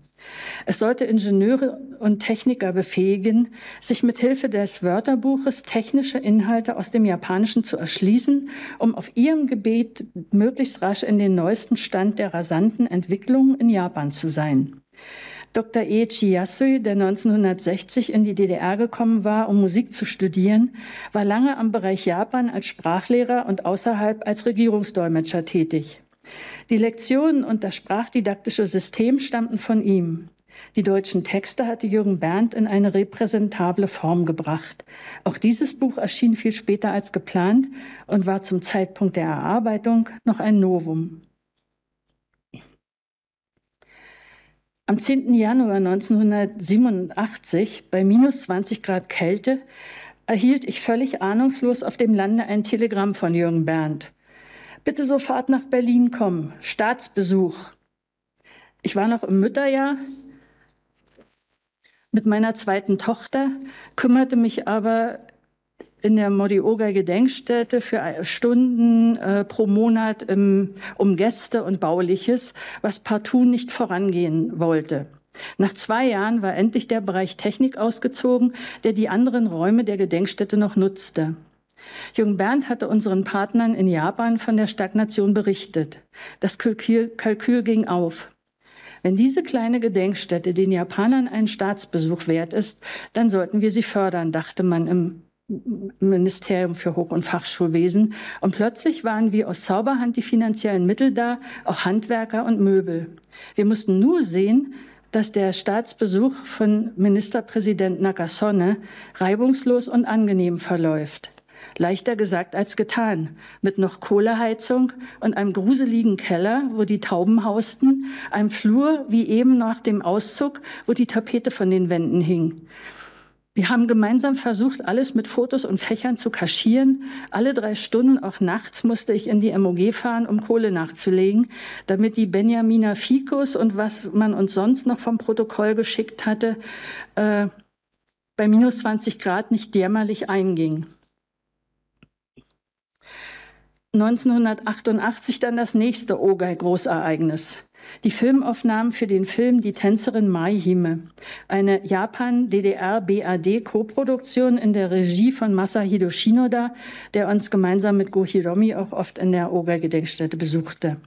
Es sollte Ingenieure und Techniker befähigen, sich mit Hilfe des Wörterbuches technische Inhalte aus dem Japanischen zu erschließen, um auf ihrem Gebiet möglichst rasch in den neuesten Stand der rasanten Entwicklung in Japan zu sein. Dr. E. Chiyasui, der 1960 in die DDR gekommen war, um Musik zu studieren, war lange am Bereich Japan als Sprachlehrer und außerhalb als Regierungsdolmetscher tätig. Die Lektionen und das sprachdidaktische System stammten von ihm. Die deutschen Texte hatte Jürgen Berndt in eine repräsentable Form gebracht. Auch dieses Buch erschien viel später als geplant und war zum Zeitpunkt der Erarbeitung noch ein Novum. Am 10. Januar 1987, bei minus 20 Grad Kälte, erhielt ich völlig ahnungslos auf dem Lande ein Telegramm von Jürgen Bernd. Bitte sofort nach Berlin kommen, Staatsbesuch. Ich war noch im Mütterjahr mit meiner zweiten Tochter, kümmerte mich aber in der Modioger Gedenkstätte für äh, Stunden äh, pro Monat im, ähm, um Gäste und Bauliches, was partout nicht vorangehen wollte. Nach zwei Jahren war endlich der Bereich Technik ausgezogen, der die anderen Räume der Gedenkstätte noch nutzte. Jung Bernd hatte unseren Partnern in Japan von der Stagnation berichtet. Das Kalkül, Kalkül ging auf. Wenn diese kleine Gedenkstätte den Japanern einen Staatsbesuch wert ist, dann sollten wir sie fördern, dachte man im Ministerium für Hoch- und Fachschulwesen. Und plötzlich waren wie aus Zauberhand die finanziellen Mittel da, auch Handwerker und Möbel. Wir mussten nur sehen, dass der Staatsbesuch von Ministerpräsident Nakasone reibungslos und angenehm verläuft. Leichter gesagt als getan. Mit noch Kohleheizung und einem gruseligen Keller, wo die Tauben hausten, einem Flur wie eben nach dem Auszug, wo die Tapete von den Wänden hing. Wir haben gemeinsam versucht, alles mit Fotos und Fächern zu kaschieren. Alle drei Stunden, auch nachts, musste ich in die MOG fahren, um Kohle nachzulegen, damit die Benjaminer Fikus und was man uns sonst noch vom Protokoll geschickt hatte, äh, bei minus 20 Grad nicht jämmerlich einging. 1988 dann das nächste Ogei-Großereignis. Die Filmaufnahmen für den Film Die Tänzerin Mai Hime, eine Japan-DDR-BAD-Koproduktion in der Regie von Masahiro Shinoda, der uns gemeinsam mit Go Hiromi auch oft in der Oga-Gedenkstätte besuchte.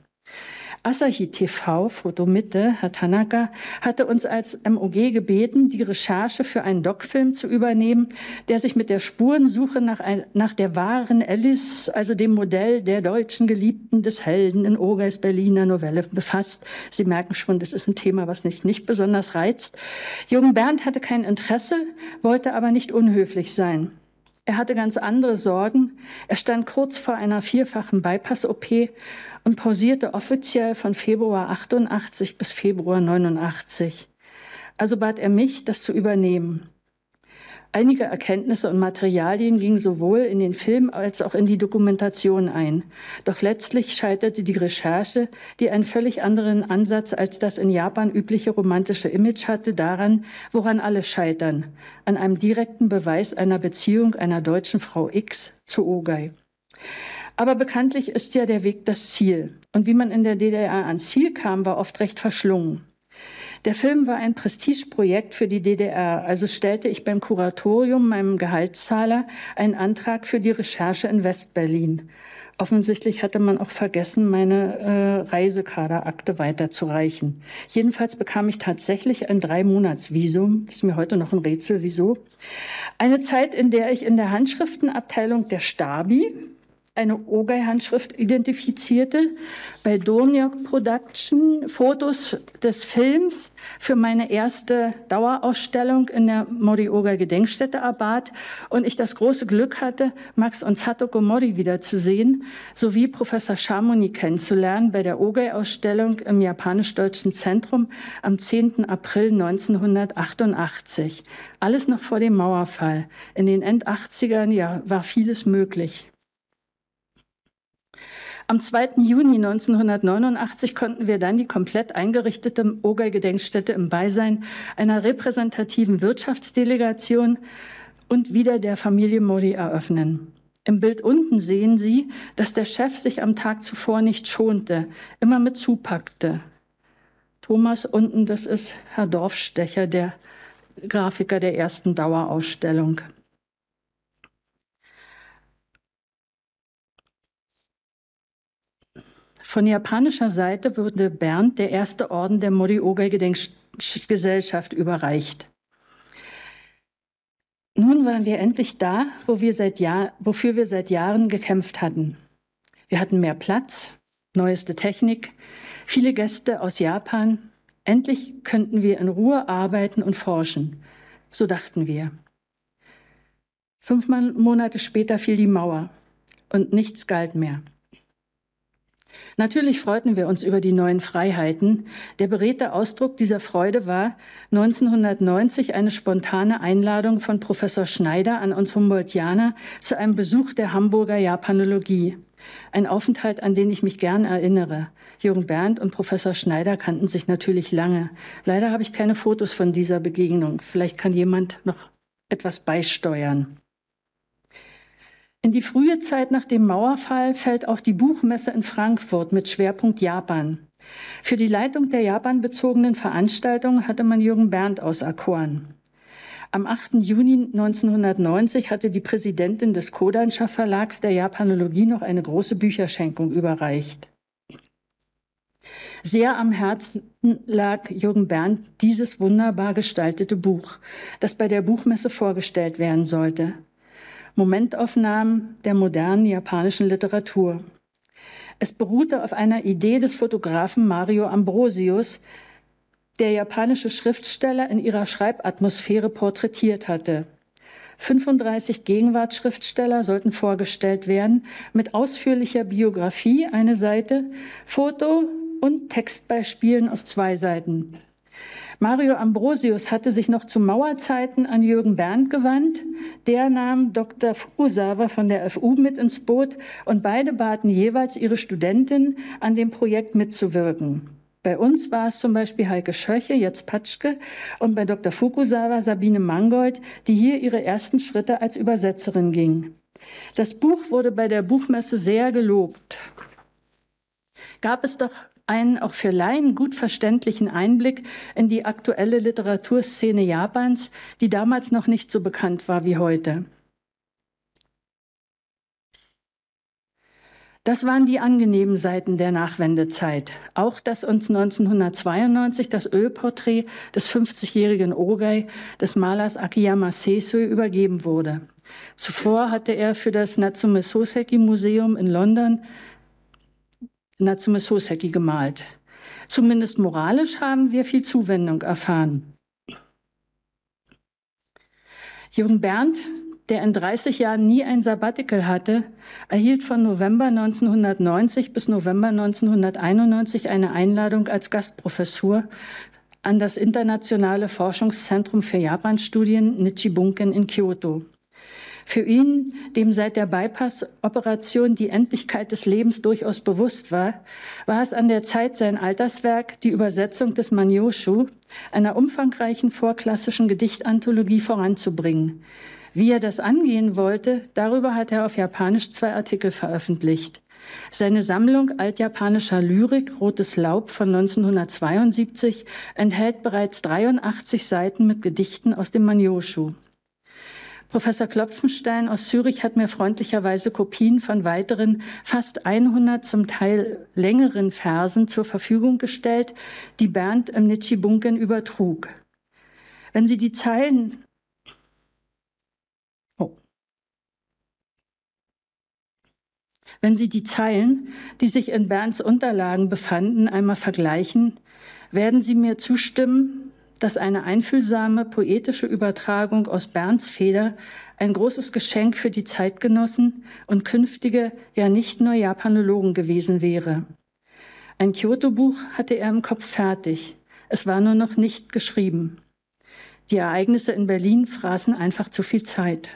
Asahi TV, Fotomitte, Herr Tanaka, hatte uns als MOG gebeten, die Recherche für einen Doc-Film zu übernehmen, der sich mit der Spurensuche nach, ein, nach der wahren Alice, also dem Modell der deutschen Geliebten des Helden in Ogers Berliner Novelle befasst. Sie merken schon, das ist ein Thema, was mich nicht besonders reizt. Jürgen Bernd hatte kein Interesse, wollte aber nicht unhöflich sein. Er hatte ganz andere Sorgen. Er stand kurz vor einer vierfachen Bypass-OP und pausierte offiziell von Februar 88 bis Februar 89. Also bat er mich, das zu übernehmen. Einige Erkenntnisse und Materialien gingen sowohl in den Film als auch in die Dokumentation ein. Doch letztlich scheiterte die Recherche, die einen völlig anderen Ansatz als das in Japan übliche romantische Image hatte, daran, woran alle scheitern, an einem direkten Beweis einer Beziehung einer deutschen Frau X zu Ogai. Aber bekanntlich ist ja der Weg das Ziel. Und wie man in der DDR ans Ziel kam, war oft recht verschlungen. Der Film war ein Prestigeprojekt für die DDR, also stellte ich beim Kuratorium, meinem Gehaltszahler, einen Antrag für die Recherche in Westberlin. Offensichtlich hatte man auch vergessen, meine äh, Reisekaderakte weiterzureichen. Jedenfalls bekam ich tatsächlich ein Drei-Monats-Visum. Ist mir heute noch ein Rätsel, wieso. Eine Zeit, in der ich in der Handschriftenabteilung der Stabi, eine Ogay-Handschrift identifizierte, bei Dorniok Production Fotos des Films für meine erste Dauerausstellung in der Mori Ogay Gedenkstätte erbat und ich das große Glück hatte, Max und Satoko Mori wiederzusehen, sowie Professor Shamoni kennenzulernen bei der Ogay-Ausstellung im Japanisch-Deutschen Zentrum am 10. April 1988. Alles noch vor dem Mauerfall. In den End-80ern ja, war vieles möglich. Am 2. Juni 1989 konnten wir dann die komplett eingerichtete Oger-Gedenkstätte im Beisein einer repräsentativen Wirtschaftsdelegation und wieder der Familie Mori eröffnen. Im Bild unten sehen Sie, dass der Chef sich am Tag zuvor nicht schonte, immer mit zupackte. Thomas unten, das ist Herr Dorfstecher, der Grafiker der ersten Dauerausstellung. Von japanischer Seite wurde Bernd der erste Orden der Morioga-Gedenkgesellschaft überreicht. Nun waren wir endlich da, wo wir Jahr, wofür wir seit Jahren gekämpft hatten. Wir hatten mehr Platz, neueste Technik, viele Gäste aus Japan. Endlich könnten wir in Ruhe arbeiten und forschen. So dachten wir. Fünf Monate später fiel die Mauer und nichts galt mehr. Natürlich freuten wir uns über die neuen Freiheiten. Der beredte Ausdruck dieser Freude war 1990 eine spontane Einladung von Professor Schneider an uns Humboldtianer zu einem Besuch der Hamburger Japanologie. Ein Aufenthalt, an den ich mich gern erinnere. Jürgen Berndt und Professor Schneider kannten sich natürlich lange. Leider habe ich keine Fotos von dieser Begegnung. Vielleicht kann jemand noch etwas beisteuern. In die frühe Zeit nach dem Mauerfall fällt auch die Buchmesse in Frankfurt mit Schwerpunkt Japan. Für die Leitung der japanbezogenen Veranstaltung hatte man Jürgen Berndt auserkoren. Am 8. Juni 1990 hatte die Präsidentin des Kodansha Verlags der Japanologie noch eine große Bücherschenkung überreicht. Sehr am Herzen lag Jürgen Berndt dieses wunderbar gestaltete Buch, das bei der Buchmesse vorgestellt werden sollte. Momentaufnahmen der modernen japanischen Literatur. Es beruhte auf einer Idee des Fotografen Mario Ambrosius, der japanische Schriftsteller in ihrer Schreibatmosphäre porträtiert hatte. 35 Gegenwartschriftsteller sollten vorgestellt werden, mit ausführlicher Biografie eine Seite, Foto und Textbeispielen auf zwei Seiten. Mario Ambrosius hatte sich noch zu Mauerzeiten an Jürgen Berndt gewandt. Der nahm Dr. Fukusawa von der FU mit ins Boot und beide baten jeweils ihre Studentin, an dem Projekt mitzuwirken. Bei uns war es zum Beispiel Heike Schöche, jetzt Patschke, und bei Dr. Fukusawa Sabine Mangold, die hier ihre ersten Schritte als Übersetzerin ging. Das Buch wurde bei der Buchmesse sehr gelobt. Gab es doch einen auch für Laien gut verständlichen Einblick in die aktuelle Literaturszene Japans, die damals noch nicht so bekannt war wie heute. Das waren die angenehmen Seiten der Nachwendezeit. Auch, dass uns 1992 das Ölporträt des 50-jährigen Ogai des Malers Akiyama Seisui übergeben wurde. Zuvor hatte er für das Natsume Soseki Museum in London Natsume Soseki gemalt. Zumindest moralisch haben wir viel Zuwendung erfahren. Jürgen Berndt, der in 30 Jahren nie ein Sabbatical hatte, erhielt von November 1990 bis November 1991 eine Einladung als Gastprofessur an das Internationale Forschungszentrum für Japanstudien Nichibunken in Kyoto. Für ihn, dem seit der Bypass-Operation die Endlichkeit des Lebens durchaus bewusst war, war es an der Zeit, sein Alterswerk, die Übersetzung des Manyoshu, einer umfangreichen vorklassischen Gedichtanthologie voranzubringen. Wie er das angehen wollte, darüber hat er auf Japanisch zwei Artikel veröffentlicht. Seine Sammlung altjapanischer Lyrik Rotes Laub von 1972 enthält bereits 83 Seiten mit Gedichten aus dem Manyoshu. Professor Klopfenstein aus Zürich hat mir freundlicherweise Kopien von weiteren fast 100 zum Teil längeren Versen zur Verfügung gestellt, die Bernd im Nitschibunken übertrug. Wenn Sie die Zeilen oh. Wenn Sie die Zeilen, die sich in Bernds Unterlagen befanden, einmal vergleichen, werden Sie mir zustimmen, dass eine einfühlsame poetische Übertragung aus Bernds Feder ein großes Geschenk für die Zeitgenossen und künftige, ja nicht nur Japanologen gewesen wäre. Ein Kyoto-Buch hatte er im Kopf fertig. Es war nur noch nicht geschrieben. Die Ereignisse in Berlin fraßen einfach zu viel Zeit.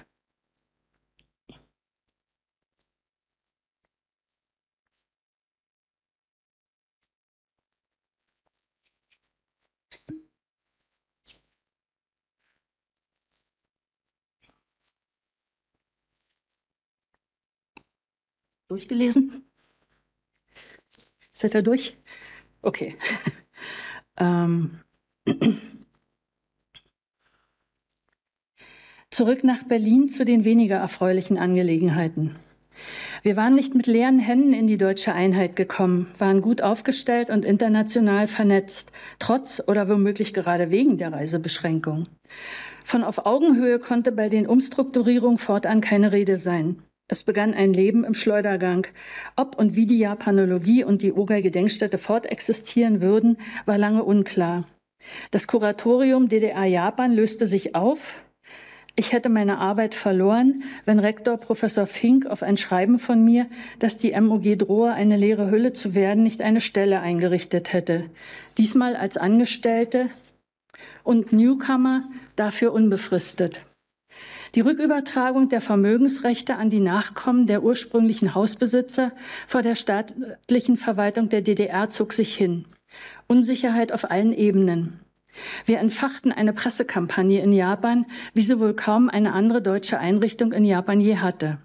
durchgelesen? Seid ihr durch? Okay. ähm. Zurück nach Berlin zu den weniger erfreulichen Angelegenheiten. Wir waren nicht mit leeren Händen in die deutsche Einheit gekommen, waren gut aufgestellt und international vernetzt, trotz oder womöglich gerade wegen der Reisebeschränkung. Von auf Augenhöhe konnte bei den Umstrukturierungen fortan keine Rede sein. Es begann ein Leben im Schleudergang. Ob und wie die Japanologie und die ogai gedenkstätte fortexistieren würden, war lange unklar. Das Kuratorium DDR-Japan löste sich auf. Ich hätte meine Arbeit verloren, wenn Rektor Professor Fink auf ein Schreiben von mir, dass die MOG drohe, eine leere Hülle zu werden, nicht eine Stelle eingerichtet hätte. Diesmal als Angestellte und Newcomer, dafür unbefristet. Die Rückübertragung der Vermögensrechte an die Nachkommen der ursprünglichen Hausbesitzer vor der staatlichen Verwaltung der DDR zog sich hin. Unsicherheit auf allen Ebenen. Wir entfachten eine Pressekampagne in Japan, wie sie wohl kaum eine andere deutsche Einrichtung in Japan je hatte.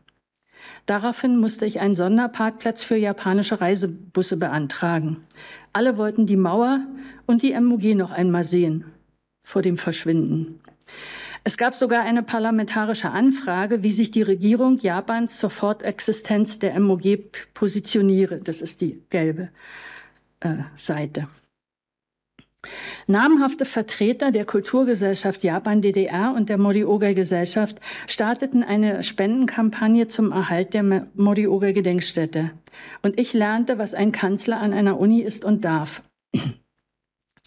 Daraufhin musste ich einen Sonderparkplatz für japanische Reisebusse beantragen. Alle wollten die Mauer und die MUG noch einmal sehen vor dem Verschwinden. Es gab sogar eine parlamentarische Anfrage, wie sich die Regierung Japans zur Fortexistenz der MOG positioniere. Das ist die gelbe äh, Seite. Namhafte Vertreter der Kulturgesellschaft Japan DDR und der Morioga Gesellschaft starteten eine Spendenkampagne zum Erhalt der Morioga Gedenkstätte. Und ich lernte, was ein Kanzler an einer Uni ist und darf.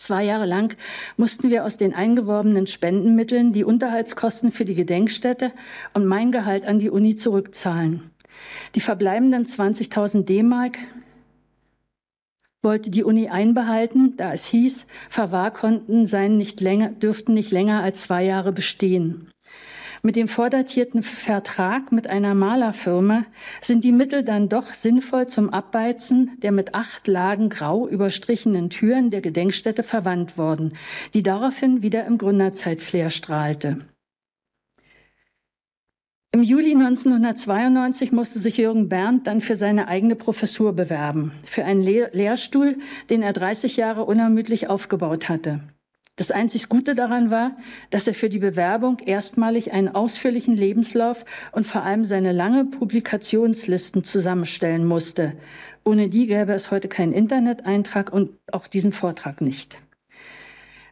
Zwei Jahre lang mussten wir aus den eingeworbenen Spendenmitteln die Unterhaltskosten für die Gedenkstätte und mein Gehalt an die Uni zurückzahlen. Die verbleibenden 20.000 D-Mark wollte die Uni einbehalten, da es hieß, Verwahrkonten seien nicht länger, dürften nicht länger als zwei Jahre bestehen. Mit dem vordatierten Vertrag mit einer Malerfirma sind die Mittel dann doch sinnvoll zum Abbeizen der mit acht Lagen grau überstrichenen Türen der Gedenkstätte verwandt worden, die daraufhin wieder im Gründerzeitflair strahlte. Im Juli 1992 musste sich Jürgen Berndt dann für seine eigene Professur bewerben, für einen Lehrstuhl, den er 30 Jahre unermüdlich aufgebaut hatte. Das einzig Gute daran war, dass er für die Bewerbung erstmalig einen ausführlichen Lebenslauf und vor allem seine lange Publikationslisten zusammenstellen musste. Ohne die gäbe es heute keinen Internet-Eintrag und auch diesen Vortrag nicht.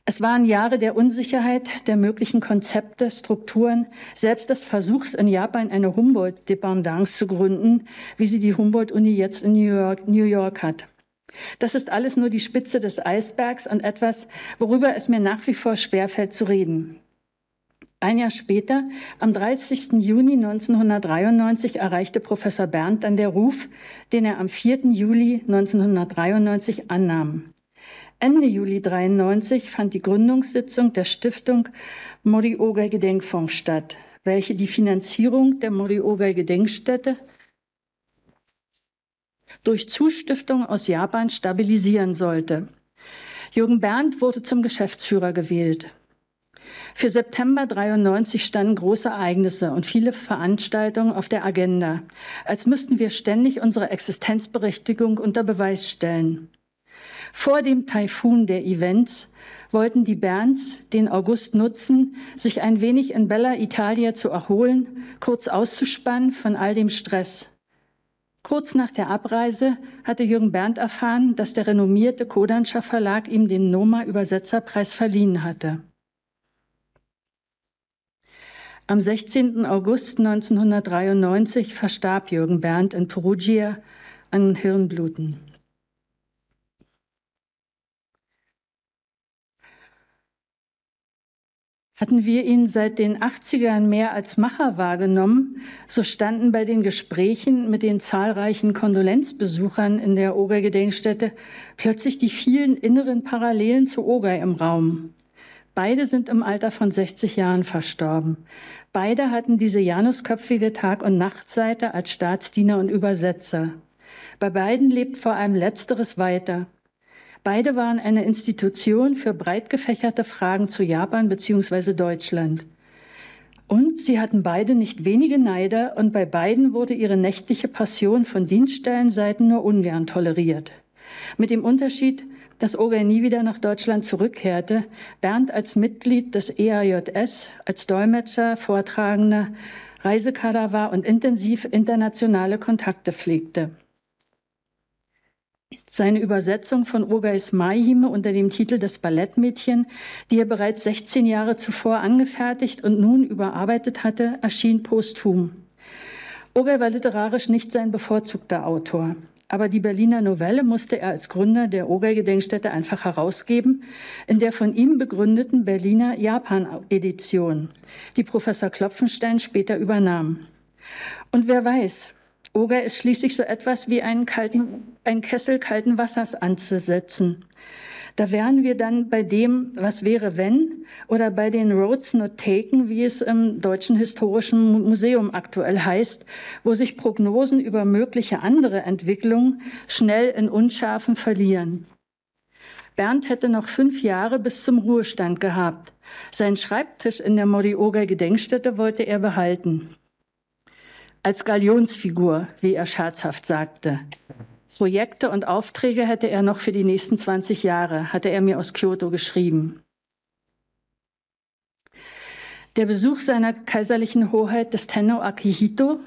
Es waren Jahre der Unsicherheit, der möglichen Konzepte, Strukturen, selbst des Versuchs in Japan eine Humboldt-Dependance zu gründen, wie sie die Humboldt-Uni jetzt in New York, New York hat. Das ist alles nur die Spitze des Eisbergs und etwas, worüber es mir nach wie vor schwerfällt zu reden. Ein Jahr später, am 30. Juni 1993, erreichte Professor Bernd dann der Ruf, den er am 4. Juli 1993 annahm. Ende Juli 1993 fand die Gründungssitzung der Stiftung Morioga Gedenkfonds statt, welche die Finanzierung der Morioga Gedenkstätte durch Zustiftung aus Japan stabilisieren sollte. Jürgen Berndt wurde zum Geschäftsführer gewählt. Für September 93 standen große Ereignisse und viele Veranstaltungen auf der Agenda, als müssten wir ständig unsere Existenzberechtigung unter Beweis stellen. Vor dem Taifun der Events wollten die Bernds den August nutzen, sich ein wenig in Bella Italia zu erholen, kurz auszuspannen von all dem Stress. Kurz nach der Abreise hatte Jürgen Berndt erfahren, dass der renommierte Kodanscher Verlag ihm den Noma-Übersetzerpreis verliehen hatte. Am 16. August 1993 verstarb Jürgen Berndt in Perugia an Hirnbluten. Hatten wir ihn seit den 80ern mehr als Macher wahrgenommen, so standen bei den Gesprächen mit den zahlreichen Kondolenzbesuchern in der Oger-Gedenkstätte plötzlich die vielen inneren Parallelen zu Oger im Raum. Beide sind im Alter von 60 Jahren verstorben. Beide hatten diese janusköpfige Tag- und Nachtseite als Staatsdiener und Übersetzer. Bei beiden lebt vor allem Letzteres weiter. Beide waren eine Institution für breit gefächerte Fragen zu Japan bzw. Deutschland. Und sie hatten beide nicht wenige Neider und bei beiden wurde ihre nächtliche Passion von Dienststellenseiten nur ungern toleriert. Mit dem Unterschied, dass Oger nie wieder nach Deutschland zurückkehrte, Bernd als Mitglied des EAJS, als Dolmetscher, Vortragender, Reisekader war und intensiv internationale Kontakte pflegte. Seine Übersetzung von Urgeis Mayim unter dem Titel Das Ballettmädchen, die er bereits 16 Jahre zuvor angefertigt und nun überarbeitet hatte, erschien posthum. Urgei war literarisch nicht sein bevorzugter Autor. Aber die Berliner Novelle musste er als Gründer der Oger-Gedenkstätte einfach herausgeben, in der von ihm begründeten Berliner Japan-Edition, die Professor Klopfenstein später übernahm. Und wer weiß, Oger ist schließlich so etwas wie einen, kalten, einen Kessel kalten Wassers anzusetzen. Da wären wir dann bei dem, was wäre wenn, oder bei den Roads Not Taken, wie es im Deutschen Historischen Museum aktuell heißt, wo sich Prognosen über mögliche andere Entwicklungen schnell in Unschärfen verlieren. Bernd hätte noch fünf Jahre bis zum Ruhestand gehabt. Seinen Schreibtisch in der Morioger Gedenkstätte wollte er behalten als Galionsfigur, wie er scherzhaft sagte. Projekte und Aufträge hätte er noch für die nächsten 20 Jahre, hatte er mir aus Kyoto geschrieben. Der Besuch seiner kaiserlichen Hoheit des Tenno Akihito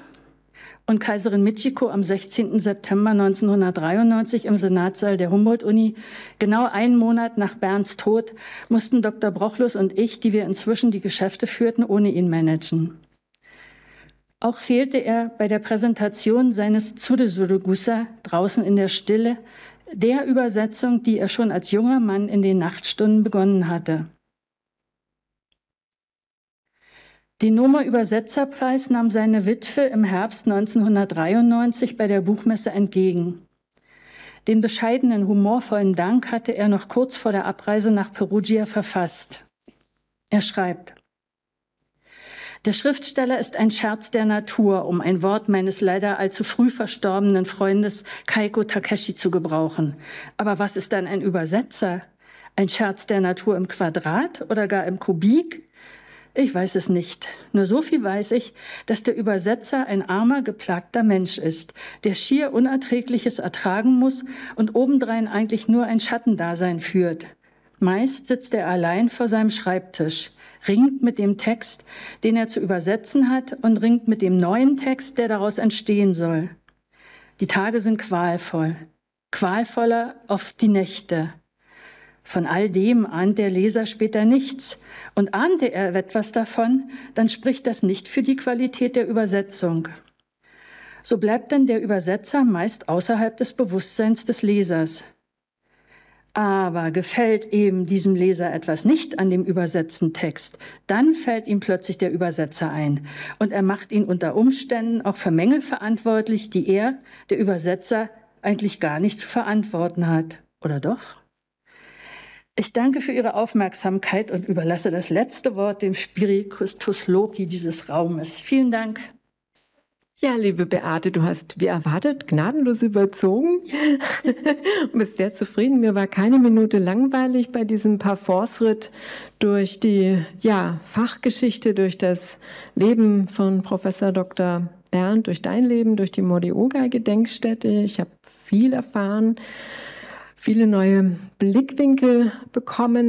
und Kaiserin Michiko am 16. September 1993 im Senatssaal der Humboldt-Uni, genau einen Monat nach Bernds Tod, mussten Dr. Brochlus und ich, die wir inzwischen die Geschäfte führten, ohne ihn managen. Auch fehlte er bei der Präsentation seines Tsudesurugusa draußen in der Stille, der Übersetzung, die er schon als junger Mann in den Nachtstunden begonnen hatte. Den Noma Übersetzerpreis nahm seine Witwe im Herbst 1993 bei der Buchmesse entgegen. Den bescheidenen, humorvollen Dank hatte er noch kurz vor der Abreise nach Perugia verfasst. Er schreibt, der Schriftsteller ist ein Scherz der Natur, um ein Wort meines leider allzu früh verstorbenen Freundes Kaiko Takeshi zu gebrauchen. Aber was ist dann ein Übersetzer? Ein Scherz der Natur im Quadrat oder gar im Kubik? Ich weiß es nicht. Nur so viel weiß ich, dass der Übersetzer ein armer, geplagter Mensch ist, der schier Unerträgliches ertragen muss und obendrein eigentlich nur ein Schattendasein führt. Meist sitzt er allein vor seinem Schreibtisch ringt mit dem Text, den er zu übersetzen hat, und ringt mit dem neuen Text, der daraus entstehen soll. Die Tage sind qualvoll, qualvoller oft die Nächte. Von all dem ahnt der Leser später nichts. Und ahnte er etwas davon, dann spricht das nicht für die Qualität der Übersetzung. So bleibt denn der Übersetzer meist außerhalb des Bewusstseins des Lesers. Aber gefällt eben diesem Leser etwas nicht an dem übersetzten Text, dann fällt ihm plötzlich der Übersetzer ein und er macht ihn unter Umständen auch für Mängel verantwortlich, die er, der Übersetzer, eigentlich gar nicht zu verantworten hat. Oder doch? Ich danke für Ihre Aufmerksamkeit und überlasse das letzte Wort dem Spiritus Loki dieses Raumes. Vielen Dank. Ja, liebe Beate, du hast wie erwartet gnadenlos überzogen und bist sehr zufrieden. Mir war keine Minute langweilig bei diesem Parforce-Ritt durch die ja, Fachgeschichte, durch das Leben von Professor Dr. Bernd, durch dein Leben, durch die Mordeoga-Gedenkstätte. Ich habe viel erfahren, viele neue Blickwinkel bekommen.